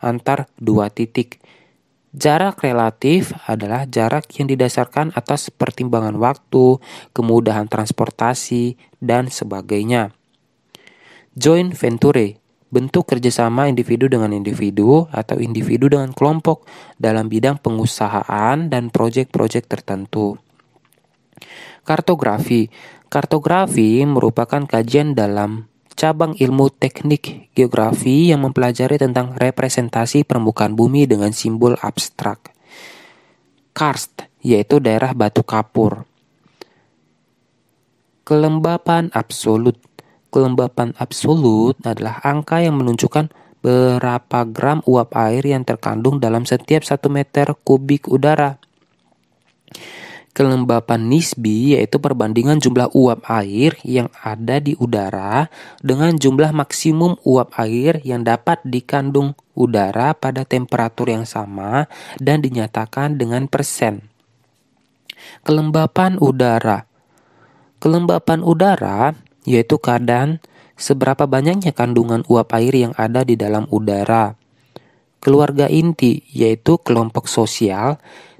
antar dua titik. Jarak relatif adalah jarak yang didasarkan atas pertimbangan waktu, kemudahan transportasi, dan sebagainya. Joint venture bentuk kerjasama individu dengan individu atau individu dengan kelompok dalam bidang pengusahaan dan proyek-proyek tertentu. Kartografi Kartografi merupakan kajian dalam cabang ilmu teknik geografi yang mempelajari tentang representasi permukaan bumi dengan simbol abstrak. Karst, yaitu daerah batu kapur. Kelembapan absolut. Kelembapan absolut adalah angka yang menunjukkan berapa gram uap air yang terkandung dalam setiap 1 meter kubik udara kelembapan nisbi yaitu perbandingan jumlah uap air yang ada di udara dengan jumlah maksimum uap air yang dapat dikandung udara pada temperatur yang sama dan dinyatakan dengan persen. Kelembapan udara. Kelembapan udara yaitu keadaan seberapa banyaknya kandungan uap air yang ada di dalam udara. Keluarga inti yaitu kelompok sosial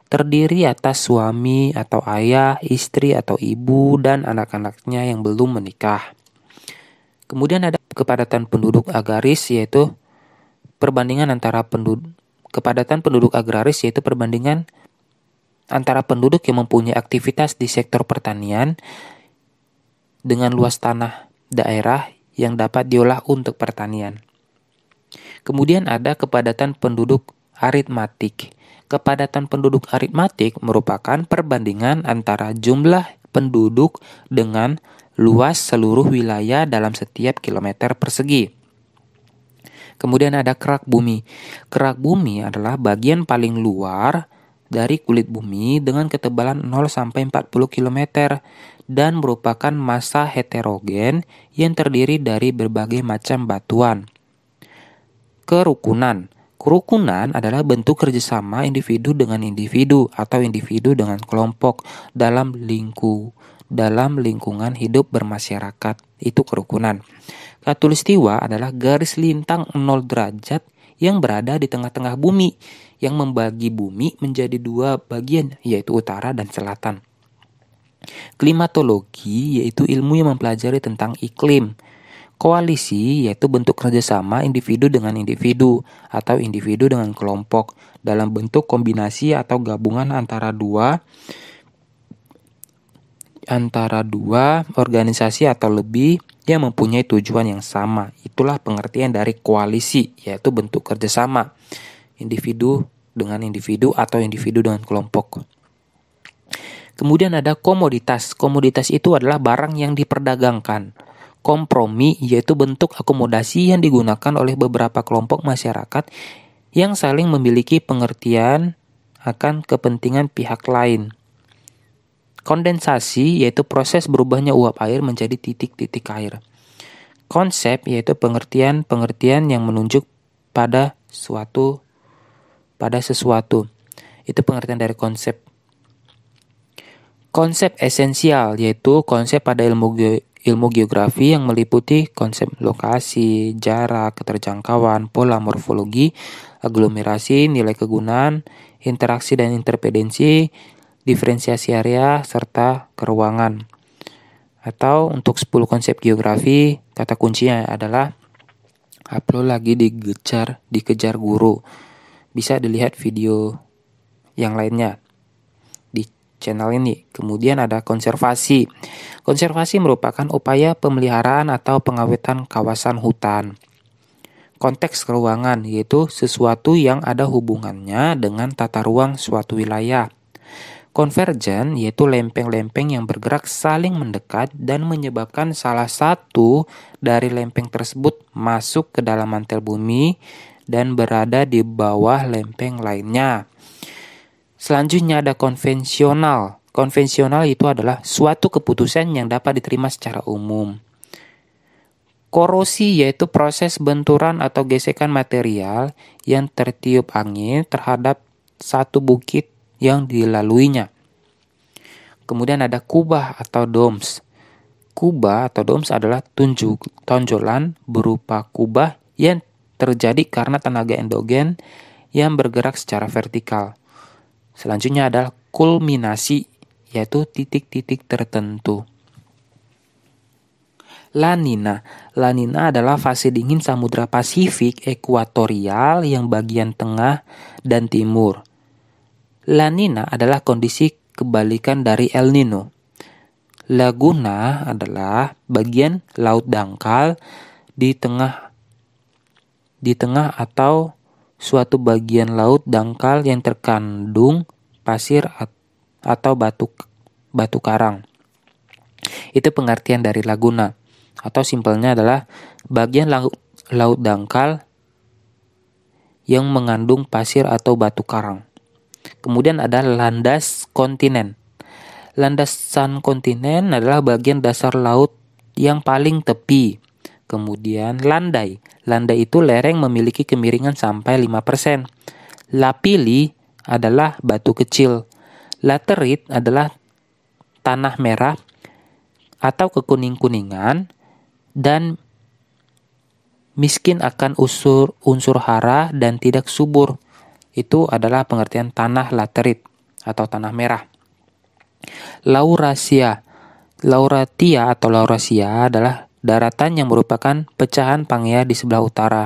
terdiri atas suami atau ayah, istri atau ibu, dan anak-anaknya yang belum menikah. Kemudian ada kepadatan penduduk agraris yaitu perbandingan antara penduduk kepadatan penduduk agraris yaitu perbandingan antara penduduk yang mempunyai aktivitas di sektor pertanian dengan luas tanah daerah yang dapat diolah untuk pertanian. Kemudian ada kepadatan penduduk aritmatik Kepadatan penduduk aritmatik merupakan perbandingan antara jumlah penduduk dengan luas seluruh wilayah dalam setiap kilometer persegi. Kemudian ada kerak bumi. Kerak bumi adalah bagian paling luar dari kulit bumi dengan ketebalan 0 sampai 40 km dan merupakan massa heterogen yang terdiri dari berbagai macam batuan. Kerukunan Kerukunan adalah bentuk kerjasama individu dengan individu atau individu dengan kelompok dalam lingku dalam lingkungan hidup bermasyarakat itu kerukunan. Katulistiwa adalah garis lintang 0 derajat yang berada di tengah-tengah bumi yang membagi bumi menjadi dua bagian yaitu utara dan selatan. Klimatologi yaitu ilmu yang mempelajari tentang iklim. Koalisi yaitu bentuk kerjasama individu dengan individu atau individu dengan kelompok dalam bentuk kombinasi atau gabungan antara dua antara dua organisasi atau lebih yang mempunyai tujuan yang sama. Itulah pengertian dari koalisi, yaitu bentuk kerjasama individu dengan individu atau individu dengan kelompok. Kemudian ada komoditas. Komoditas itu adalah barang yang diperdagangkan kompromi yaitu bentuk akomodasi yang digunakan oleh beberapa kelompok masyarakat yang saling memiliki pengertian akan kepentingan pihak lain. Kondensasi yaitu proses berubahnya uap air menjadi titik-titik air. Konsep yaitu pengertian-pengertian yang menunjuk pada suatu pada sesuatu. Itu pengertian dari konsep. Konsep esensial yaitu konsep pada ilmu ge ilmu geografi yang meliputi konsep lokasi, jarak, keterjangkauan, pola morfologi, aglomerasi, nilai kegunaan, interaksi dan interpedensi, diferensiasi area, serta keruangan. Atau untuk 10 konsep geografi, kata kuncinya adalah Aplo lagi digejar, dikejar guru. Bisa dilihat video yang lainnya channel ini. Kemudian ada konservasi. Konservasi merupakan upaya pemeliharaan atau pengawetan kawasan hutan. Konteks ruangan yaitu sesuatu yang ada hubungannya dengan tata ruang suatu wilayah. Konvergen yaitu lempeng-lempeng yang bergerak saling mendekat dan menyebabkan salah satu dari lempeng tersebut masuk ke dalam mantel bumi dan berada di bawah lempeng lainnya. Selanjutnya ada konvensional. Konvensional itu adalah suatu keputusan yang dapat diterima secara umum. Korosi yaitu proses benturan atau gesekan material yang tertiup angin terhadap satu bukit yang dilaluinya. Kemudian ada kubah atau domes. Kubah atau domes adalah tunjuk, tonjolan berupa kubah yang terjadi karena tenaga endogen yang bergerak secara vertikal. Selanjutnya adalah kulminasi yaitu titik-titik tertentu. Lanina. Lanina adalah fase dingin Samudra Pasifik ekuatorial yang bagian tengah dan timur. Lanina adalah kondisi kebalikan dari El Nino. Laguna adalah bagian laut dangkal di tengah di tengah atau suatu bagian laut dangkal yang terkandung pasir atau batu batu karang. Itu pengertian dari laguna atau simpelnya adalah bagian laut, laut dangkal yang mengandung pasir atau batu karang. Kemudian ada landas kontinen. Landasan kontinen adalah bagian dasar laut yang paling tepi Kemudian landai. Landai itu lereng memiliki kemiringan sampai 5%. Lapili adalah batu kecil. Laterit adalah tanah merah atau kekuning-kuningan dan miskin akan unsur unsur hara dan tidak subur. Itu adalah pengertian tanah laterit atau tanah merah. Laurasia Lauratia atau Laurasia adalah daratan yang merupakan pecahan Pangea di sebelah utara.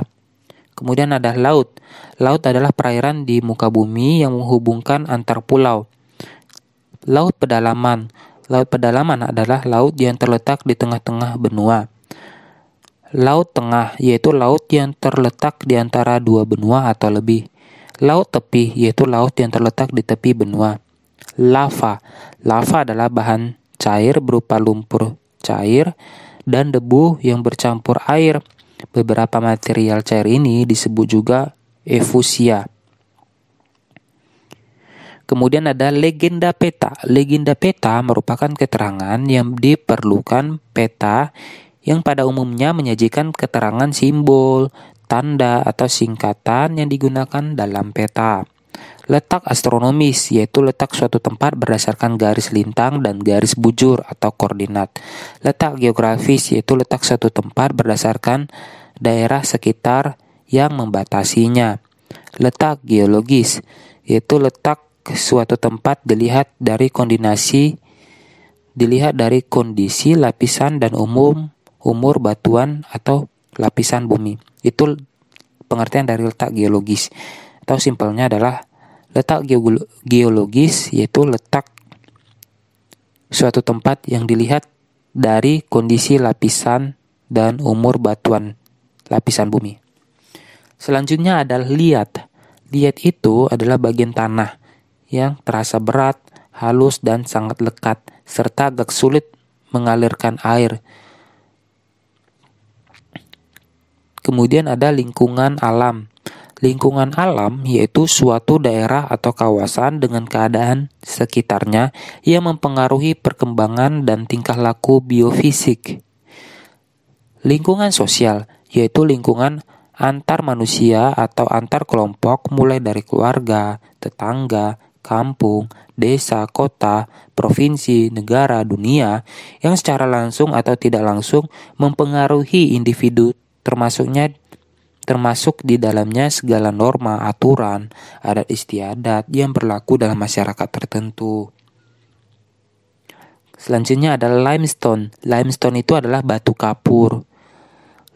Kemudian ada laut. Laut adalah perairan di muka bumi yang menghubungkan antar pulau. Laut pedalaman. Laut pedalaman adalah laut yang terletak di tengah-tengah benua. Laut tengah yaitu laut yang terletak di antara dua benua atau lebih. Laut tepi yaitu laut yang terletak di tepi benua. Lava. Lava adalah bahan cair berupa lumpur cair dan debu yang bercampur air. Beberapa material cair ini disebut juga efusia. Kemudian ada legenda peta. Legenda peta merupakan keterangan yang diperlukan peta yang pada umumnya menyajikan keterangan simbol, tanda, atau singkatan yang digunakan dalam peta. Letak astronomis yaitu letak suatu tempat berdasarkan garis lintang dan garis bujur atau koordinat. Letak geografis yaitu letak suatu tempat berdasarkan daerah sekitar yang membatasinya. Letak geologis yaitu letak suatu tempat dilihat dari kondisi, dilihat dari kondisi lapisan dan umum umur batuan atau lapisan bumi. Itu pengertian dari letak geologis atau simpelnya adalah letak geologis yaitu letak suatu tempat yang dilihat dari kondisi lapisan dan umur batuan lapisan bumi. Selanjutnya adalah liat. Liat itu adalah bagian tanah yang terasa berat, halus dan sangat lekat serta agak sulit mengalirkan air. Kemudian ada lingkungan alam Lingkungan alam yaitu suatu daerah atau kawasan dengan keadaan sekitarnya yang mempengaruhi perkembangan dan tingkah laku biofisik. Lingkungan sosial yaitu lingkungan antar manusia atau antar kelompok mulai dari keluarga, tetangga, kampung, desa, kota, provinsi, negara, dunia yang secara langsung atau tidak langsung mempengaruhi individu termasuknya termasuk di dalamnya segala norma, aturan, adat istiadat yang berlaku dalam masyarakat tertentu. Selanjutnya adalah limestone. Limestone itu adalah batu kapur.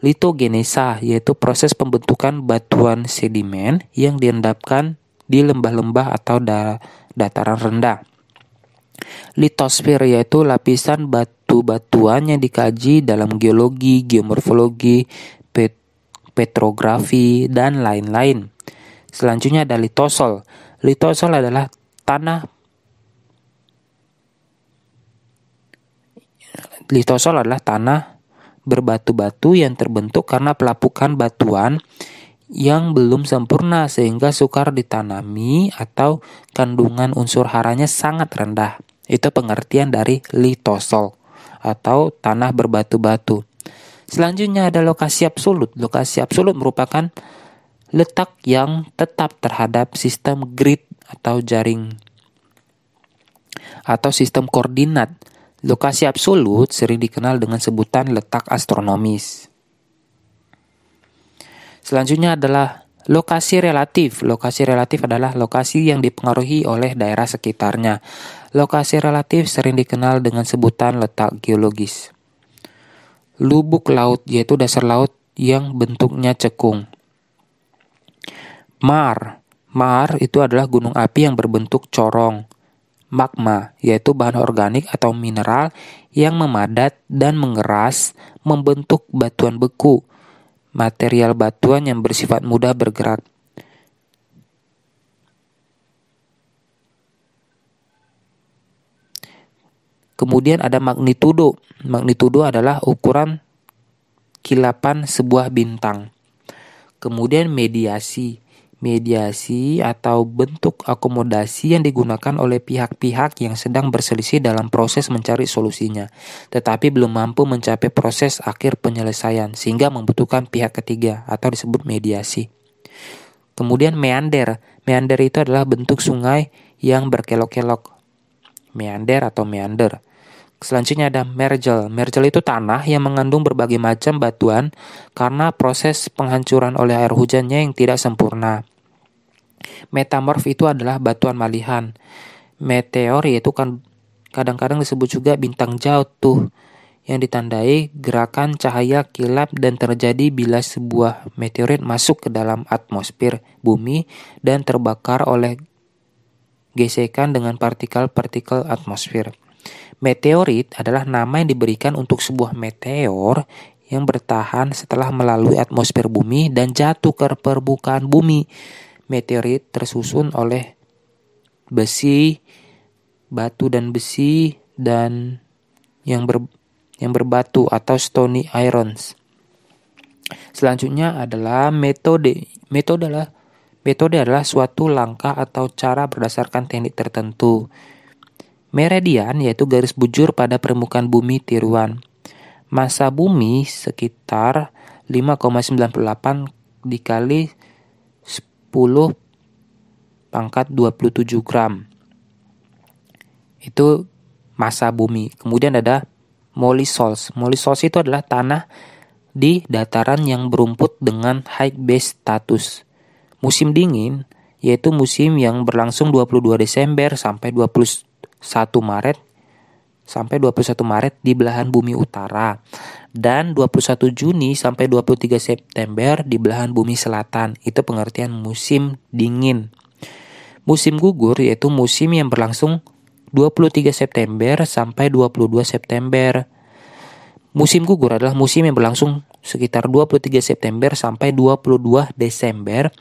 Litogenesa yaitu proses pembentukan batuan sedimen yang diendapkan di lembah-lembah atau da dataran rendah. Litosfer yaitu lapisan batu-batuan yang dikaji dalam geologi, geomorfologi, petrografi, dan lain-lain. Selanjutnya ada litosol. Litosol adalah tanah litosol adalah tanah berbatu-batu yang terbentuk karena pelapukan batuan yang belum sempurna sehingga sukar ditanami atau kandungan unsur haranya sangat rendah. Itu pengertian dari litosol atau tanah berbatu-batu. Selanjutnya ada lokasi absolut. Lokasi absolut merupakan letak yang tetap terhadap sistem grid atau jaring atau sistem koordinat. Lokasi absolut sering dikenal dengan sebutan letak astronomis. Selanjutnya adalah lokasi relatif. Lokasi relatif adalah lokasi yang dipengaruhi oleh daerah sekitarnya. Lokasi relatif sering dikenal dengan sebutan letak geologis lubuk laut yaitu dasar laut yang bentuknya cekung. Mar, mar itu adalah gunung api yang berbentuk corong. Magma yaitu bahan organik atau mineral yang memadat dan mengeras membentuk batuan beku. Material batuan yang bersifat mudah bergerak Kemudian ada magnitudo. Magnitudo adalah ukuran kilapan sebuah bintang. Kemudian mediasi. Mediasi atau bentuk akomodasi yang digunakan oleh pihak-pihak yang sedang berselisih dalam proses mencari solusinya, tetapi belum mampu mencapai proses akhir penyelesaian sehingga membutuhkan pihak ketiga atau disebut mediasi. Kemudian meander. Meander itu adalah bentuk sungai yang berkelok-kelok meander atau meander. Selanjutnya ada mergel. Mergel itu tanah yang mengandung berbagai macam batuan karena proses penghancuran oleh air hujannya yang tidak sempurna. Metamorf itu adalah batuan malihan. Meteor yaitu kan kadang-kadang disebut juga bintang jatuh yang ditandai gerakan cahaya kilap dan terjadi bila sebuah meteorit masuk ke dalam atmosfer bumi dan terbakar oleh gesekan dengan partikel-partikel atmosfer. Meteorit adalah nama yang diberikan untuk sebuah meteor yang bertahan setelah melalui atmosfer bumi dan jatuh ke perbukaan bumi. Meteorit tersusun oleh besi, batu dan besi dan yang ber, yang berbatu atau stony irons. Selanjutnya adalah metode. Metode adalah Metode adalah suatu langkah atau cara berdasarkan teknik tertentu. Meridian yaitu garis bujur pada permukaan bumi tiruan. Masa bumi sekitar 5,98 dikali 10 pangkat 27 gram. Itu masa bumi. Kemudian ada Molisols. Molisols itu adalah tanah di dataran yang berumput dengan high base status musim dingin, yaitu musim yang berlangsung 22 Desember sampai 21 Maret sampai 21 Maret di belahan bumi utara dan 21 Juni sampai 23 September di belahan bumi selatan. Itu pengertian musim dingin. Musim gugur yaitu musim yang berlangsung 23 September sampai 22 September. Musim gugur adalah musim yang berlangsung sekitar 23 September sampai 22 Desember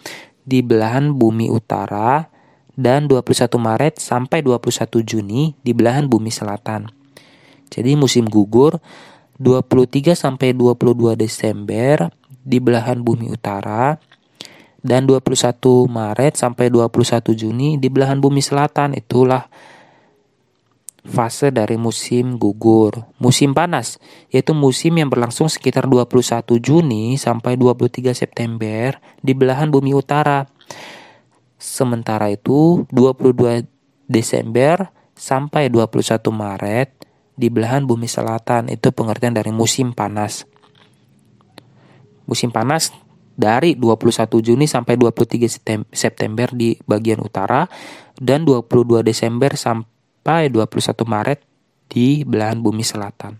di belahan bumi utara dan 21 Maret sampai 21 Juni di belahan bumi selatan. Jadi musim gugur 23 sampai 22 Desember di belahan bumi utara dan 21 Maret sampai 21 Juni di belahan bumi selatan. Itulah fase dari musim gugur. Musim panas, yaitu musim yang berlangsung sekitar 21 Juni sampai 23 September di belahan bumi utara. Sementara itu, 22 Desember sampai 21 Maret di belahan bumi selatan itu pengertian dari musim panas. Musim panas dari 21 Juni sampai 23 September di bagian utara dan 22 Desember sampai sampai 21 Maret di belahan bumi selatan.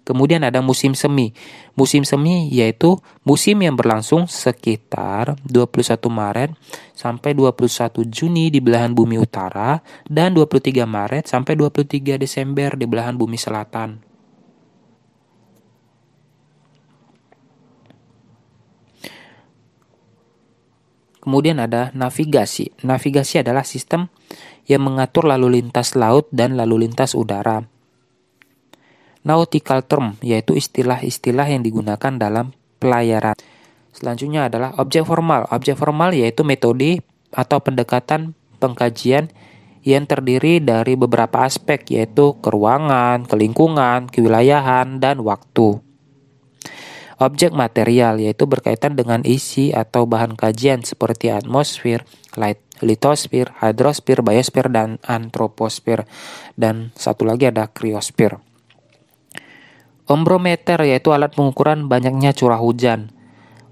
Kemudian ada musim semi. Musim semi yaitu musim yang berlangsung sekitar 21 Maret sampai 21 Juni di belahan bumi utara dan 23 Maret sampai 23 Desember di belahan bumi selatan. Kemudian ada navigasi. Navigasi adalah sistem yang mengatur lalu lintas laut dan lalu lintas udara. Nautical term yaitu istilah-istilah yang digunakan dalam pelayaran. Selanjutnya adalah objek formal. Objek formal yaitu metode atau pendekatan pengkajian yang terdiri dari beberapa aspek yaitu keruangan, kelingkungan, kewilayahan, dan waktu. Objek material yaitu berkaitan dengan isi atau bahan kajian seperti atmosfer, light litosfer, hidrosfer, biosfer, dan antroposfer. Dan satu lagi ada kriosfer. Ombrometer yaitu alat pengukuran banyaknya curah hujan.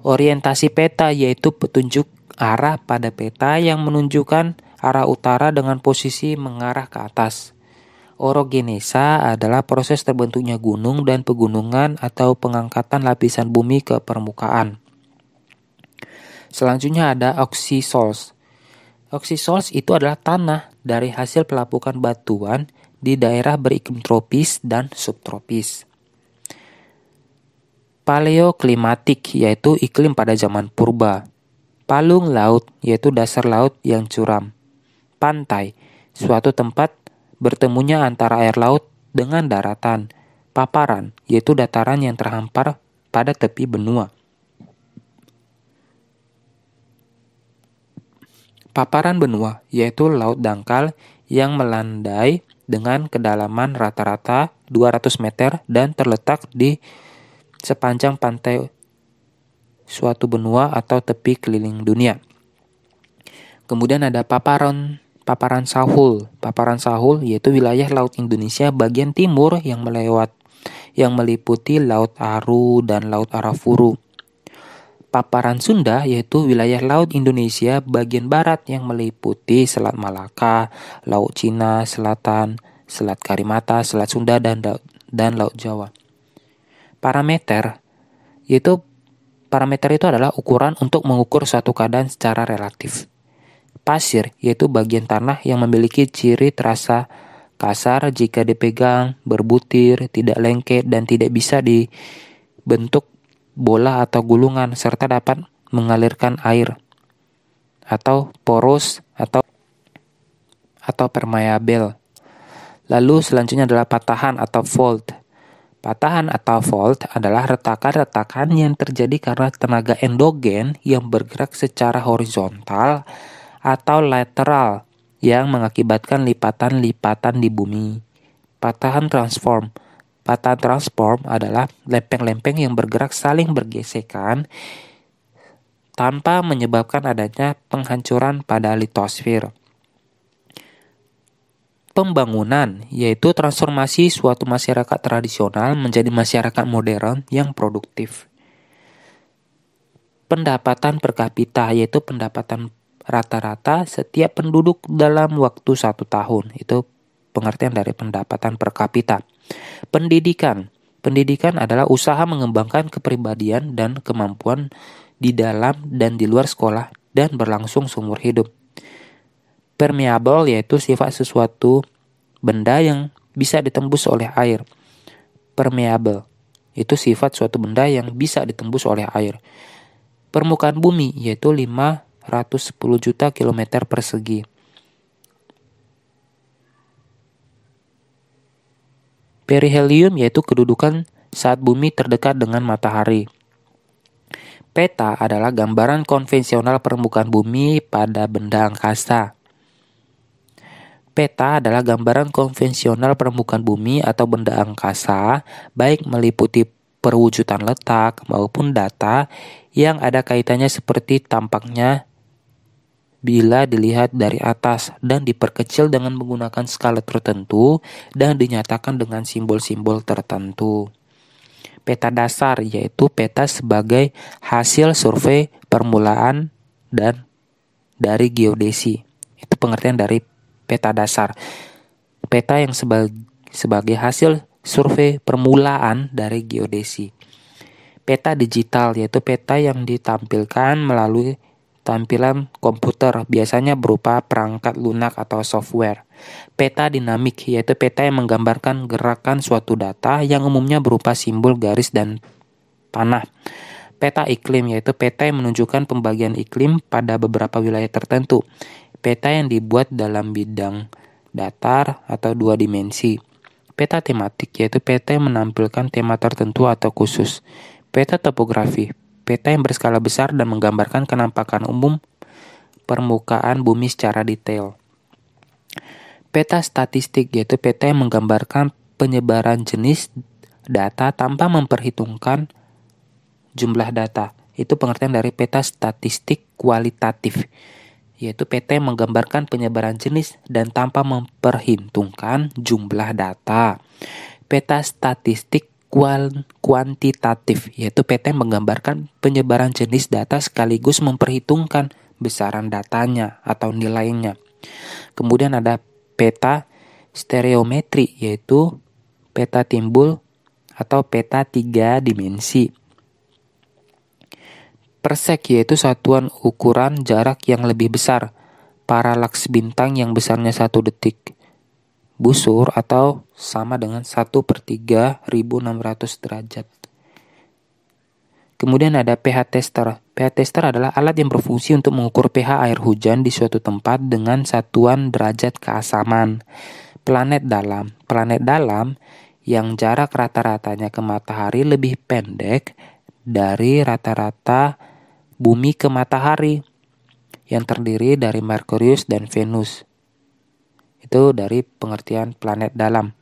Orientasi peta yaitu petunjuk arah pada peta yang menunjukkan arah utara dengan posisi mengarah ke atas. Orogenesa adalah proses terbentuknya gunung dan pegunungan atau pengangkatan lapisan bumi ke permukaan. Selanjutnya ada oxysols. Oxisols itu adalah tanah dari hasil pelapukan batuan di daerah beriklim tropis dan subtropis. Paleoklimatik yaitu iklim pada zaman purba. Palung laut yaitu dasar laut yang curam. Pantai suatu tempat bertemunya antara air laut dengan daratan. Paparan yaitu dataran yang terhampar pada tepi benua. paparan benua, yaitu laut dangkal yang melandai dengan kedalaman rata-rata 200 meter dan terletak di sepanjang pantai suatu benua atau tepi keliling dunia. Kemudian ada paparan paparan Sahul. Paparan Sahul yaitu wilayah laut Indonesia bagian timur yang melewat yang meliputi Laut Aru dan Laut Arafuru paparan Sunda yaitu wilayah laut Indonesia bagian barat yang meliputi Selat Malaka, Laut Cina Selatan, Selat Karimata, Selat Sunda dan dan Laut Jawa. Parameter yaitu parameter itu adalah ukuran untuk mengukur suatu keadaan secara relatif. Pasir yaitu bagian tanah yang memiliki ciri terasa kasar jika dipegang, berbutir, tidak lengket dan tidak bisa dibentuk bola atau gulungan serta dapat mengalirkan air atau poros atau atau permeabel. Lalu selanjutnya adalah patahan atau fault. Patahan atau fault adalah retakan-retakan yang terjadi karena tenaga endogen yang bergerak secara horizontal atau lateral yang mengakibatkan lipatan-lipatan di bumi. Patahan transform Patahan transform adalah lempeng-lempeng yang bergerak saling bergesekan tanpa menyebabkan adanya penghancuran pada litosfer. Pembangunan yaitu transformasi suatu masyarakat tradisional menjadi masyarakat modern yang produktif. Pendapatan per kapita yaitu pendapatan rata-rata setiap penduduk dalam waktu satu tahun. Itu pengertian dari pendapatan per kapita. Pendidikan. Pendidikan adalah usaha mengembangkan kepribadian dan kemampuan di dalam dan di luar sekolah dan berlangsung seumur hidup. Permeable yaitu sifat sesuatu benda yang bisa ditembus oleh air. Permeable itu sifat suatu benda yang bisa ditembus oleh air. Permukaan bumi yaitu 510 juta kilometer persegi. Perihelium yaitu kedudukan saat bumi terdekat dengan matahari. Peta adalah gambaran konvensional permukaan bumi pada benda angkasa. Peta adalah gambaran konvensional permukaan bumi atau benda angkasa, baik meliputi perwujudan letak maupun data yang ada kaitannya seperti tampaknya bila dilihat dari atas dan diperkecil dengan menggunakan skala tertentu dan dinyatakan dengan simbol-simbol tertentu. Peta dasar yaitu peta sebagai hasil survei permulaan dan dari geodesi. Itu pengertian dari peta dasar. Peta yang sebagai, hasil survei permulaan dari geodesi. Peta digital yaitu peta yang ditampilkan melalui tampilan komputer biasanya berupa perangkat lunak atau software. Peta dinamik yaitu peta yang menggambarkan gerakan suatu data yang umumnya berupa simbol garis dan panah. Peta iklim yaitu peta yang menunjukkan pembagian iklim pada beberapa wilayah tertentu. Peta yang dibuat dalam bidang datar atau dua dimensi. Peta tematik yaitu peta yang menampilkan tema tertentu atau khusus. Peta topografi Peta yang berskala besar dan menggambarkan kenampakan umum permukaan bumi secara detail. Peta statistik yaitu peta yang menggambarkan penyebaran jenis data tanpa memperhitungkan jumlah data. Itu pengertian dari peta statistik kualitatif, yaitu PT yang menggambarkan penyebaran jenis dan tanpa memperhitungkan jumlah data. Peta statistik kuantitatif, yaitu PT menggambarkan penyebaran jenis data sekaligus memperhitungkan besaran datanya atau nilainya. Kemudian ada peta stereometri, yaitu peta timbul atau peta tiga dimensi. Persek yaitu satuan ukuran jarak yang lebih besar, paralaks bintang yang besarnya satu detik busur atau sama dengan 1 per enam ratus derajat. Kemudian ada pH tester. pH tester adalah alat yang berfungsi untuk mengukur pH air hujan di suatu tempat dengan satuan derajat keasaman. Planet dalam. Planet dalam yang jarak rata-ratanya ke matahari lebih pendek dari rata-rata bumi ke matahari yang terdiri dari Merkurius dan Venus. Itu dari pengertian planet dalam.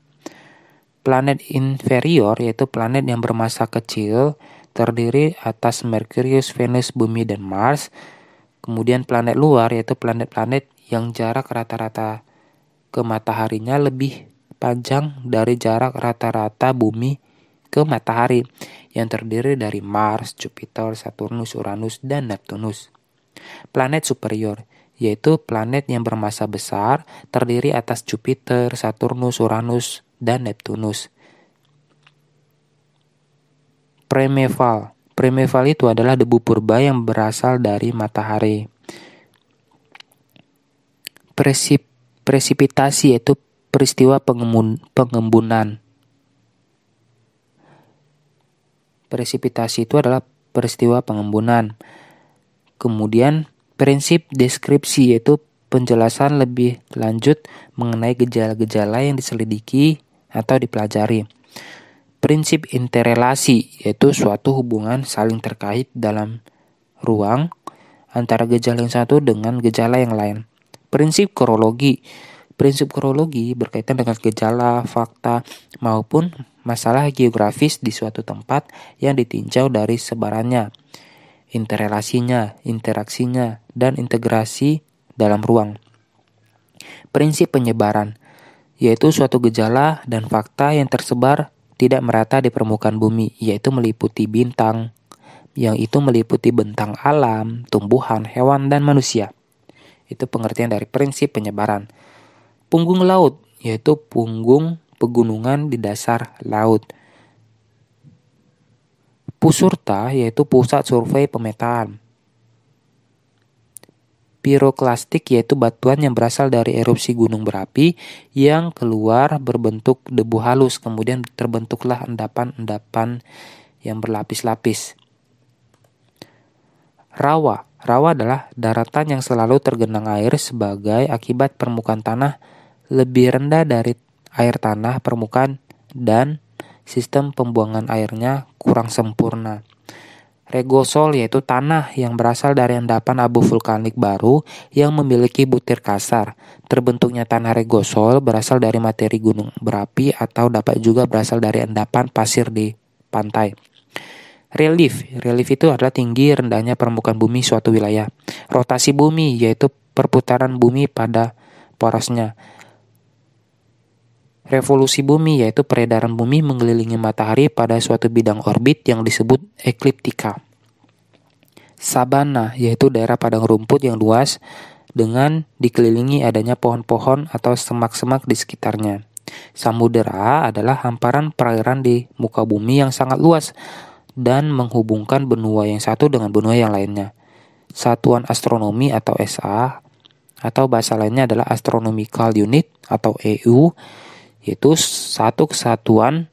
Planet inferior yaitu planet yang bermasa kecil terdiri atas Merkurius, Venus, Bumi, dan Mars. Kemudian planet luar yaitu planet-planet yang jarak rata-rata ke mataharinya lebih panjang dari jarak rata-rata bumi ke matahari yang terdiri dari Mars, Jupiter, Saturnus, Uranus, dan Neptunus. Planet superior yaitu planet yang bermasa besar terdiri atas Jupiter, Saturnus, Uranus, dan Neptunus. Premeval. Premeval itu adalah debu purba yang berasal dari matahari. Presip, presipitasi yaitu peristiwa pengembun, pengembunan. Presipitasi itu adalah peristiwa pengembunan. Kemudian prinsip deskripsi yaitu penjelasan lebih lanjut mengenai gejala-gejala yang diselidiki atau dipelajari. Prinsip interrelasi yaitu suatu hubungan saling terkait dalam ruang antara gejala yang satu dengan gejala yang lain. Prinsip korologi. Prinsip korologi berkaitan dengan gejala, fakta, maupun masalah geografis di suatu tempat yang ditinjau dari sebarannya, interrelasinya, interaksinya, dan integrasi dalam ruang. Prinsip penyebaran yaitu suatu gejala dan fakta yang tersebar tidak merata di permukaan bumi, yaitu meliputi bintang, yang itu meliputi bentang alam, tumbuhan, hewan, dan manusia. Itu pengertian dari prinsip penyebaran. Punggung laut, yaitu punggung pegunungan di dasar laut. Pusurta, yaitu pusat survei pemetaan. Piroklastik yaitu batuan yang berasal dari erupsi gunung berapi yang keluar berbentuk debu halus kemudian terbentuklah endapan-endapan yang berlapis-lapis. Rawa. Rawa adalah daratan yang selalu tergenang air sebagai akibat permukaan tanah lebih rendah dari air tanah permukaan dan sistem pembuangan airnya kurang sempurna. Regosol yaitu tanah yang berasal dari endapan abu vulkanik baru yang memiliki butir kasar. Terbentuknya tanah regosol berasal dari materi gunung berapi atau dapat juga berasal dari endapan pasir di pantai. Relief, relief itu adalah tinggi rendahnya permukaan bumi suatu wilayah. Rotasi bumi yaitu perputaran bumi pada porosnya. Revolusi bumi yaitu peredaran bumi mengelilingi matahari pada suatu bidang orbit yang disebut ekliptika. Sabana yaitu daerah padang rumput yang luas dengan dikelilingi adanya pohon-pohon atau semak-semak di sekitarnya. Samudera adalah hamparan perairan di muka bumi yang sangat luas dan menghubungkan benua yang satu dengan benua yang lainnya. Satuan astronomi atau SA atau bahasa lainnya adalah astronomical unit atau EU yaitu satu kesatuan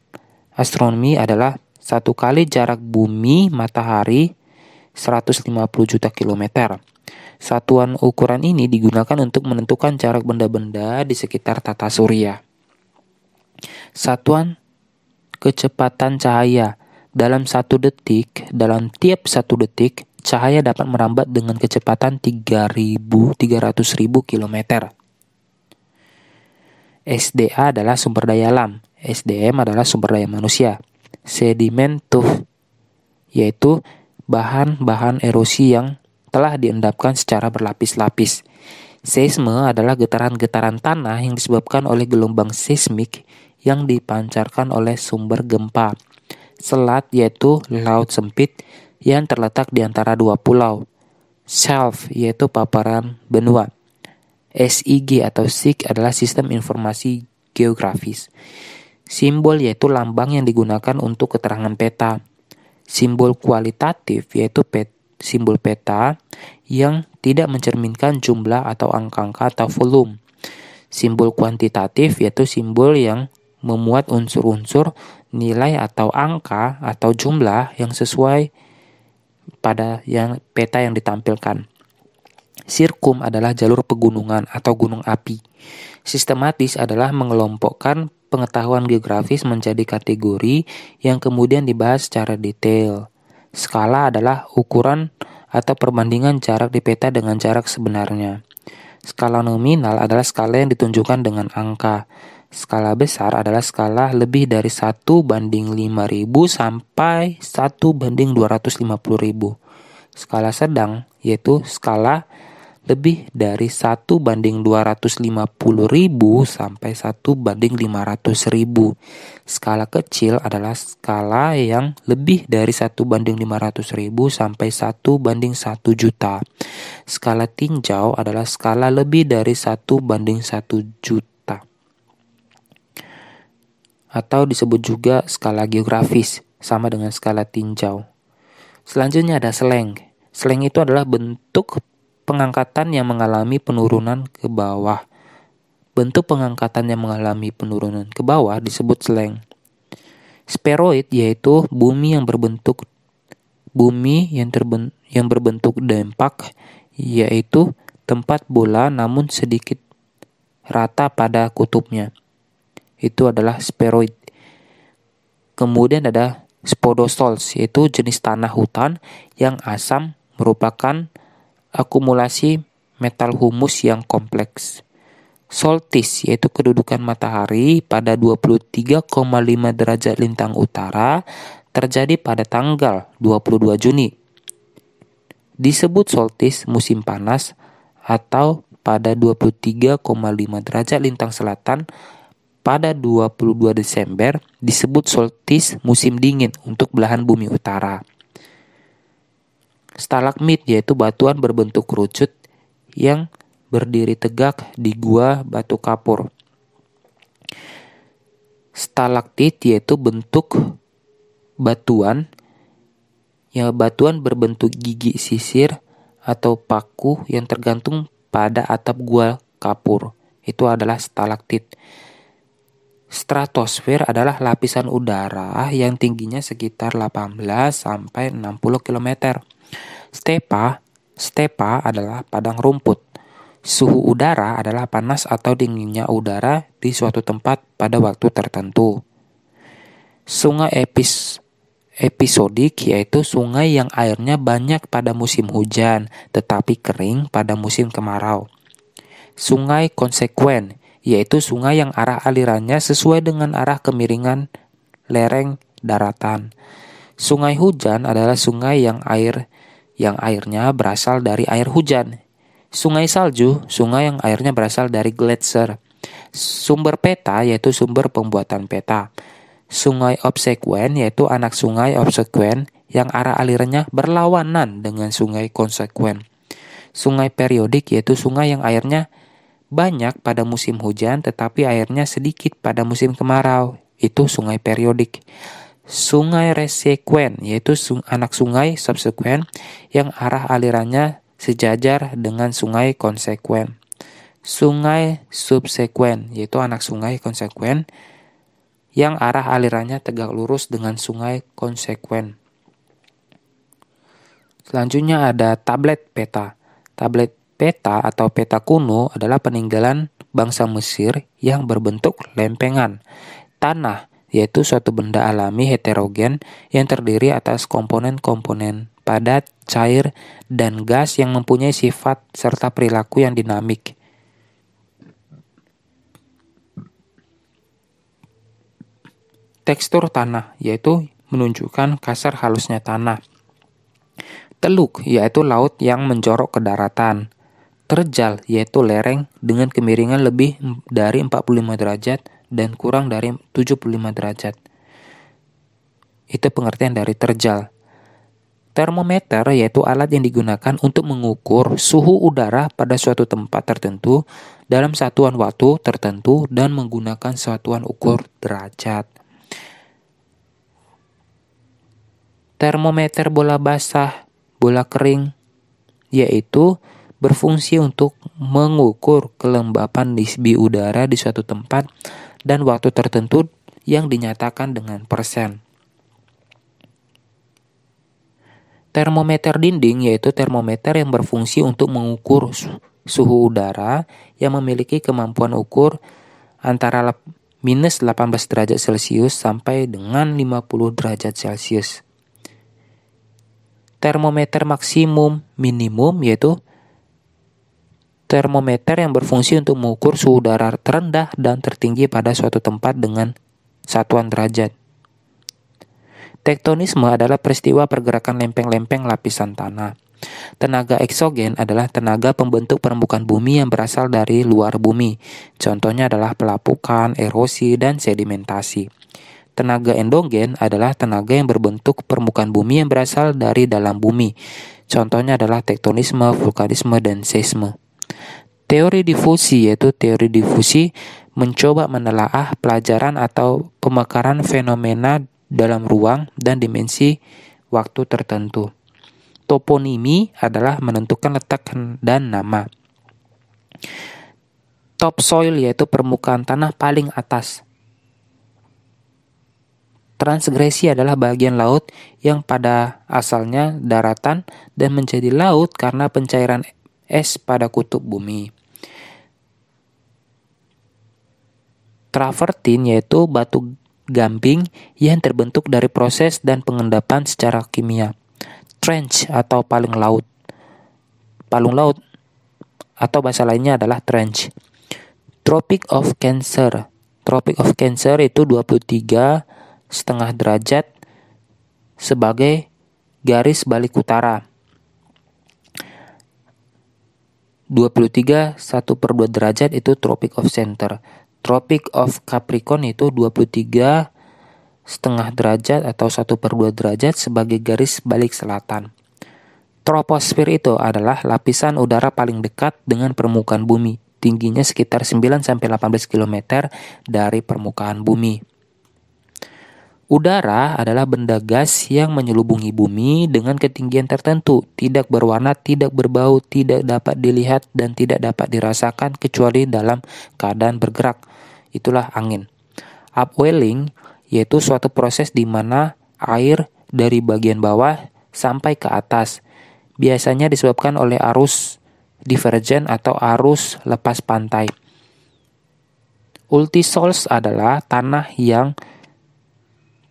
astronomi adalah satu kali jarak bumi matahari 150 juta kilometer. Satuan ukuran ini digunakan untuk menentukan jarak benda-benda di sekitar tata surya. Satuan kecepatan cahaya dalam satu detik, dalam tiap satu detik, cahaya dapat merambat dengan kecepatan 3.300.000 300.000 kilometer. SDA adalah sumber daya alam, SDM adalah sumber daya manusia. Sedimen tuh yaitu bahan-bahan erosi yang telah diendapkan secara berlapis-lapis. Seisme adalah getaran-getaran tanah yang disebabkan oleh gelombang seismik yang dipancarkan oleh sumber gempa. Selat yaitu laut sempit yang terletak di antara dua pulau. Shelf yaitu paparan benua. SIG atau SIG adalah sistem informasi geografis. Simbol yaitu lambang yang digunakan untuk keterangan peta. Simbol kualitatif yaitu pet, simbol peta yang tidak mencerminkan jumlah atau angka-angka atau volume. Simbol kuantitatif yaitu simbol yang memuat unsur-unsur nilai atau angka atau jumlah yang sesuai pada yang peta yang ditampilkan. Sirkum adalah jalur pegunungan atau gunung api. Sistematis adalah mengelompokkan pengetahuan geografis menjadi kategori yang kemudian dibahas secara detail. Skala adalah ukuran atau perbandingan jarak di peta dengan jarak sebenarnya. Skala nominal adalah skala yang ditunjukkan dengan angka. Skala besar adalah skala lebih dari 1 banding 5000 sampai 1 banding 250000. Skala sedang yaitu skala lebih dari 1 banding 250 ribu sampai 1 banding 500 ribu. Skala kecil adalah skala yang lebih dari 1 banding 500 ribu sampai 1 banding 1 juta. Skala tinjau adalah skala lebih dari 1 banding 1 juta. Atau disebut juga skala geografis, sama dengan skala tinjau. Selanjutnya ada slang. Slang itu adalah bentuk pengangkatan yang mengalami penurunan ke bawah. Bentuk pengangkatan yang mengalami penurunan ke bawah disebut slang. Spheroid yaitu bumi yang berbentuk bumi yang terben, yang berbentuk dempak yaitu tempat bola namun sedikit rata pada kutubnya. Itu adalah spheroid. Kemudian ada spodosols yaitu jenis tanah hutan yang asam merupakan akumulasi metal humus yang kompleks. Soltis yaitu kedudukan matahari pada 23,5 derajat lintang utara terjadi pada tanggal 22 Juni. Disebut soltis musim panas atau pada 23,5 derajat lintang selatan pada 22 Desember disebut soltis musim dingin untuk belahan bumi utara stalagmit yaitu batuan berbentuk kerucut yang berdiri tegak di gua batu kapur. Stalaktit yaitu bentuk batuan yang batuan berbentuk gigi sisir atau paku yang tergantung pada atap gua kapur. Itu adalah stalaktit. Stratosfer adalah lapisan udara yang tingginya sekitar 18 sampai 60 km. Stepa, stepa adalah padang rumput. Suhu udara adalah panas atau dinginnya udara di suatu tempat pada waktu tertentu. Sungai epis episodik yaitu sungai yang airnya banyak pada musim hujan tetapi kering pada musim kemarau. Sungai konsekuen yaitu sungai yang arah alirannya sesuai dengan arah kemiringan lereng daratan. Sungai hujan adalah sungai yang air yang airnya berasal dari air hujan. Sungai salju, sungai yang airnya berasal dari gletser. Sumber peta yaitu sumber pembuatan peta. Sungai obsequen, yaitu anak sungai obsequen yang arah alirannya berlawanan dengan sungai konsekuen. Sungai periodik yaitu sungai yang airnya banyak pada musim hujan tetapi airnya sedikit pada musim kemarau. Itu sungai periodik sungai resekuen, yaitu anak sungai subsekuen yang arah alirannya sejajar dengan sungai konsekuen. Sungai subsekuen, yaitu anak sungai konsekuen yang arah alirannya tegak lurus dengan sungai konsekuen. Selanjutnya ada tablet peta. Tablet peta atau peta kuno adalah peninggalan bangsa Mesir yang berbentuk lempengan. Tanah yaitu suatu benda alami heterogen yang terdiri atas komponen-komponen padat, cair, dan gas yang mempunyai sifat serta perilaku yang dinamik. Tekstur tanah yaitu menunjukkan kasar halusnya tanah. Teluk yaitu laut yang menjorok ke daratan. Terjal yaitu lereng dengan kemiringan lebih dari 45 derajat dan kurang dari 75 derajat. Itu pengertian dari terjal. Termometer yaitu alat yang digunakan untuk mengukur suhu udara pada suatu tempat tertentu dalam satuan waktu tertentu dan menggunakan satuan ukur derajat. Termometer bola basah, bola kering, yaitu berfungsi untuk mengukur kelembapan di udara di suatu tempat dan waktu tertentu yang dinyatakan dengan persen. Termometer dinding yaitu termometer yang berfungsi untuk mengukur suhu udara yang memiliki kemampuan ukur antara minus 18 derajat Celcius sampai dengan 50 derajat Celcius. Termometer maksimum minimum yaitu termometer yang berfungsi untuk mengukur suhu udara terendah dan tertinggi pada suatu tempat dengan satuan derajat. Tektonisme adalah peristiwa pergerakan lempeng-lempeng lapisan tanah. Tenaga eksogen adalah tenaga pembentuk permukaan bumi yang berasal dari luar bumi. Contohnya adalah pelapukan, erosi, dan sedimentasi. Tenaga endogen adalah tenaga yang berbentuk permukaan bumi yang berasal dari dalam bumi. Contohnya adalah tektonisme, vulkanisme, dan seisme. Teori difusi yaitu teori difusi mencoba menelaah pelajaran atau pemekaran fenomena dalam ruang dan dimensi waktu tertentu. Toponimi adalah menentukan letak dan nama. Topsoil yaitu permukaan tanah paling atas. Transgresi adalah bagian laut yang pada asalnya daratan dan menjadi laut karena pencairan es pada kutub bumi. Travertin yaitu batu gamping yang terbentuk dari proses dan pengendapan secara kimia. Trench atau palung laut. Palung laut atau bahasa lainnya adalah trench. Tropic of Cancer. Tropic of Cancer itu 23 setengah derajat sebagai garis balik utara. 23 1 per 2 derajat itu Tropic of Center. Tropic of Capricorn itu 23 setengah derajat atau 1 per 2 derajat sebagai garis balik selatan. Troposfer itu adalah lapisan udara paling dekat dengan permukaan bumi, tingginya sekitar 9-18 km dari permukaan bumi. Udara adalah benda gas yang menyelubungi bumi dengan ketinggian tertentu, tidak berwarna, tidak berbau, tidak dapat dilihat, dan tidak dapat dirasakan kecuali dalam keadaan bergerak. Itulah angin. Upwelling yaitu suatu proses di mana air dari bagian bawah sampai ke atas, biasanya disebabkan oleh arus divergen atau arus lepas pantai. Ultisols adalah tanah yang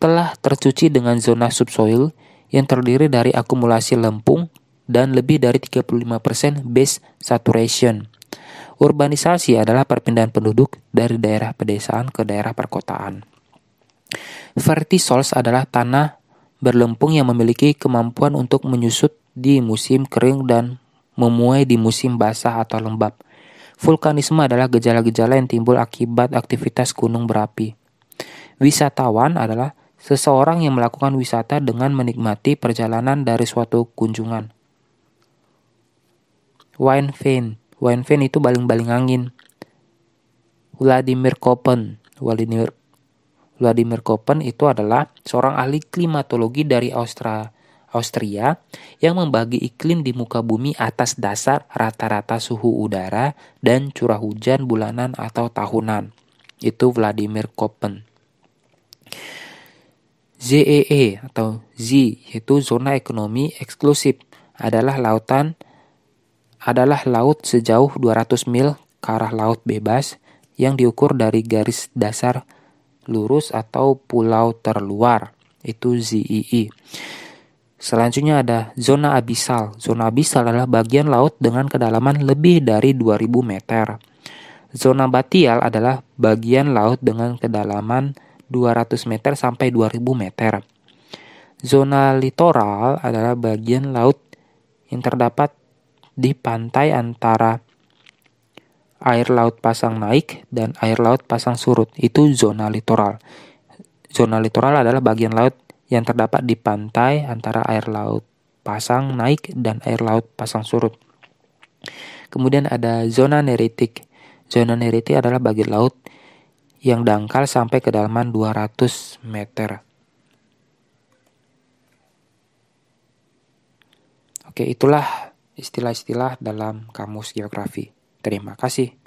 telah tercuci dengan zona subsoil yang terdiri dari akumulasi lempung dan lebih dari 35% base saturation. Urbanisasi adalah perpindahan penduduk dari daerah pedesaan ke daerah perkotaan. Vertisols adalah tanah berlempung yang memiliki kemampuan untuk menyusut di musim kering dan memuai di musim basah atau lembab. Vulkanisme adalah gejala-gejala yang timbul akibat aktivitas gunung berapi. Wisatawan adalah seseorang yang melakukan wisata dengan menikmati perjalanan dari suatu kunjungan. Wine Fane, Wine Fane itu baling-baling angin. Vladimir Koppen, Vladimir Vladimir Koppen itu adalah seorang ahli klimatologi dari Austria Austria yang membagi iklim di muka bumi atas dasar rata-rata suhu udara dan curah hujan bulanan atau tahunan. Itu Vladimir Koppen. ZEE e atau Z yaitu zona ekonomi eksklusif adalah lautan adalah laut sejauh 200 mil ke arah laut bebas yang diukur dari garis dasar lurus atau pulau terluar itu ZEE. E. Selanjutnya ada zona abisal. Zona abisal adalah bagian laut dengan kedalaman lebih dari 2000 meter. Zona batial adalah bagian laut dengan kedalaman 200 meter sampai 2000 meter. Zona litoral adalah bagian laut yang terdapat di pantai antara air laut pasang naik dan air laut pasang surut. Itu zona litoral. Zona litoral adalah bagian laut yang terdapat di pantai antara air laut pasang naik dan air laut pasang surut. Kemudian ada zona neritik. Zona neritik adalah bagian laut yang dangkal sampai kedalaman 200 meter. Oke, itulah istilah-istilah dalam kamus geografi. Terima kasih.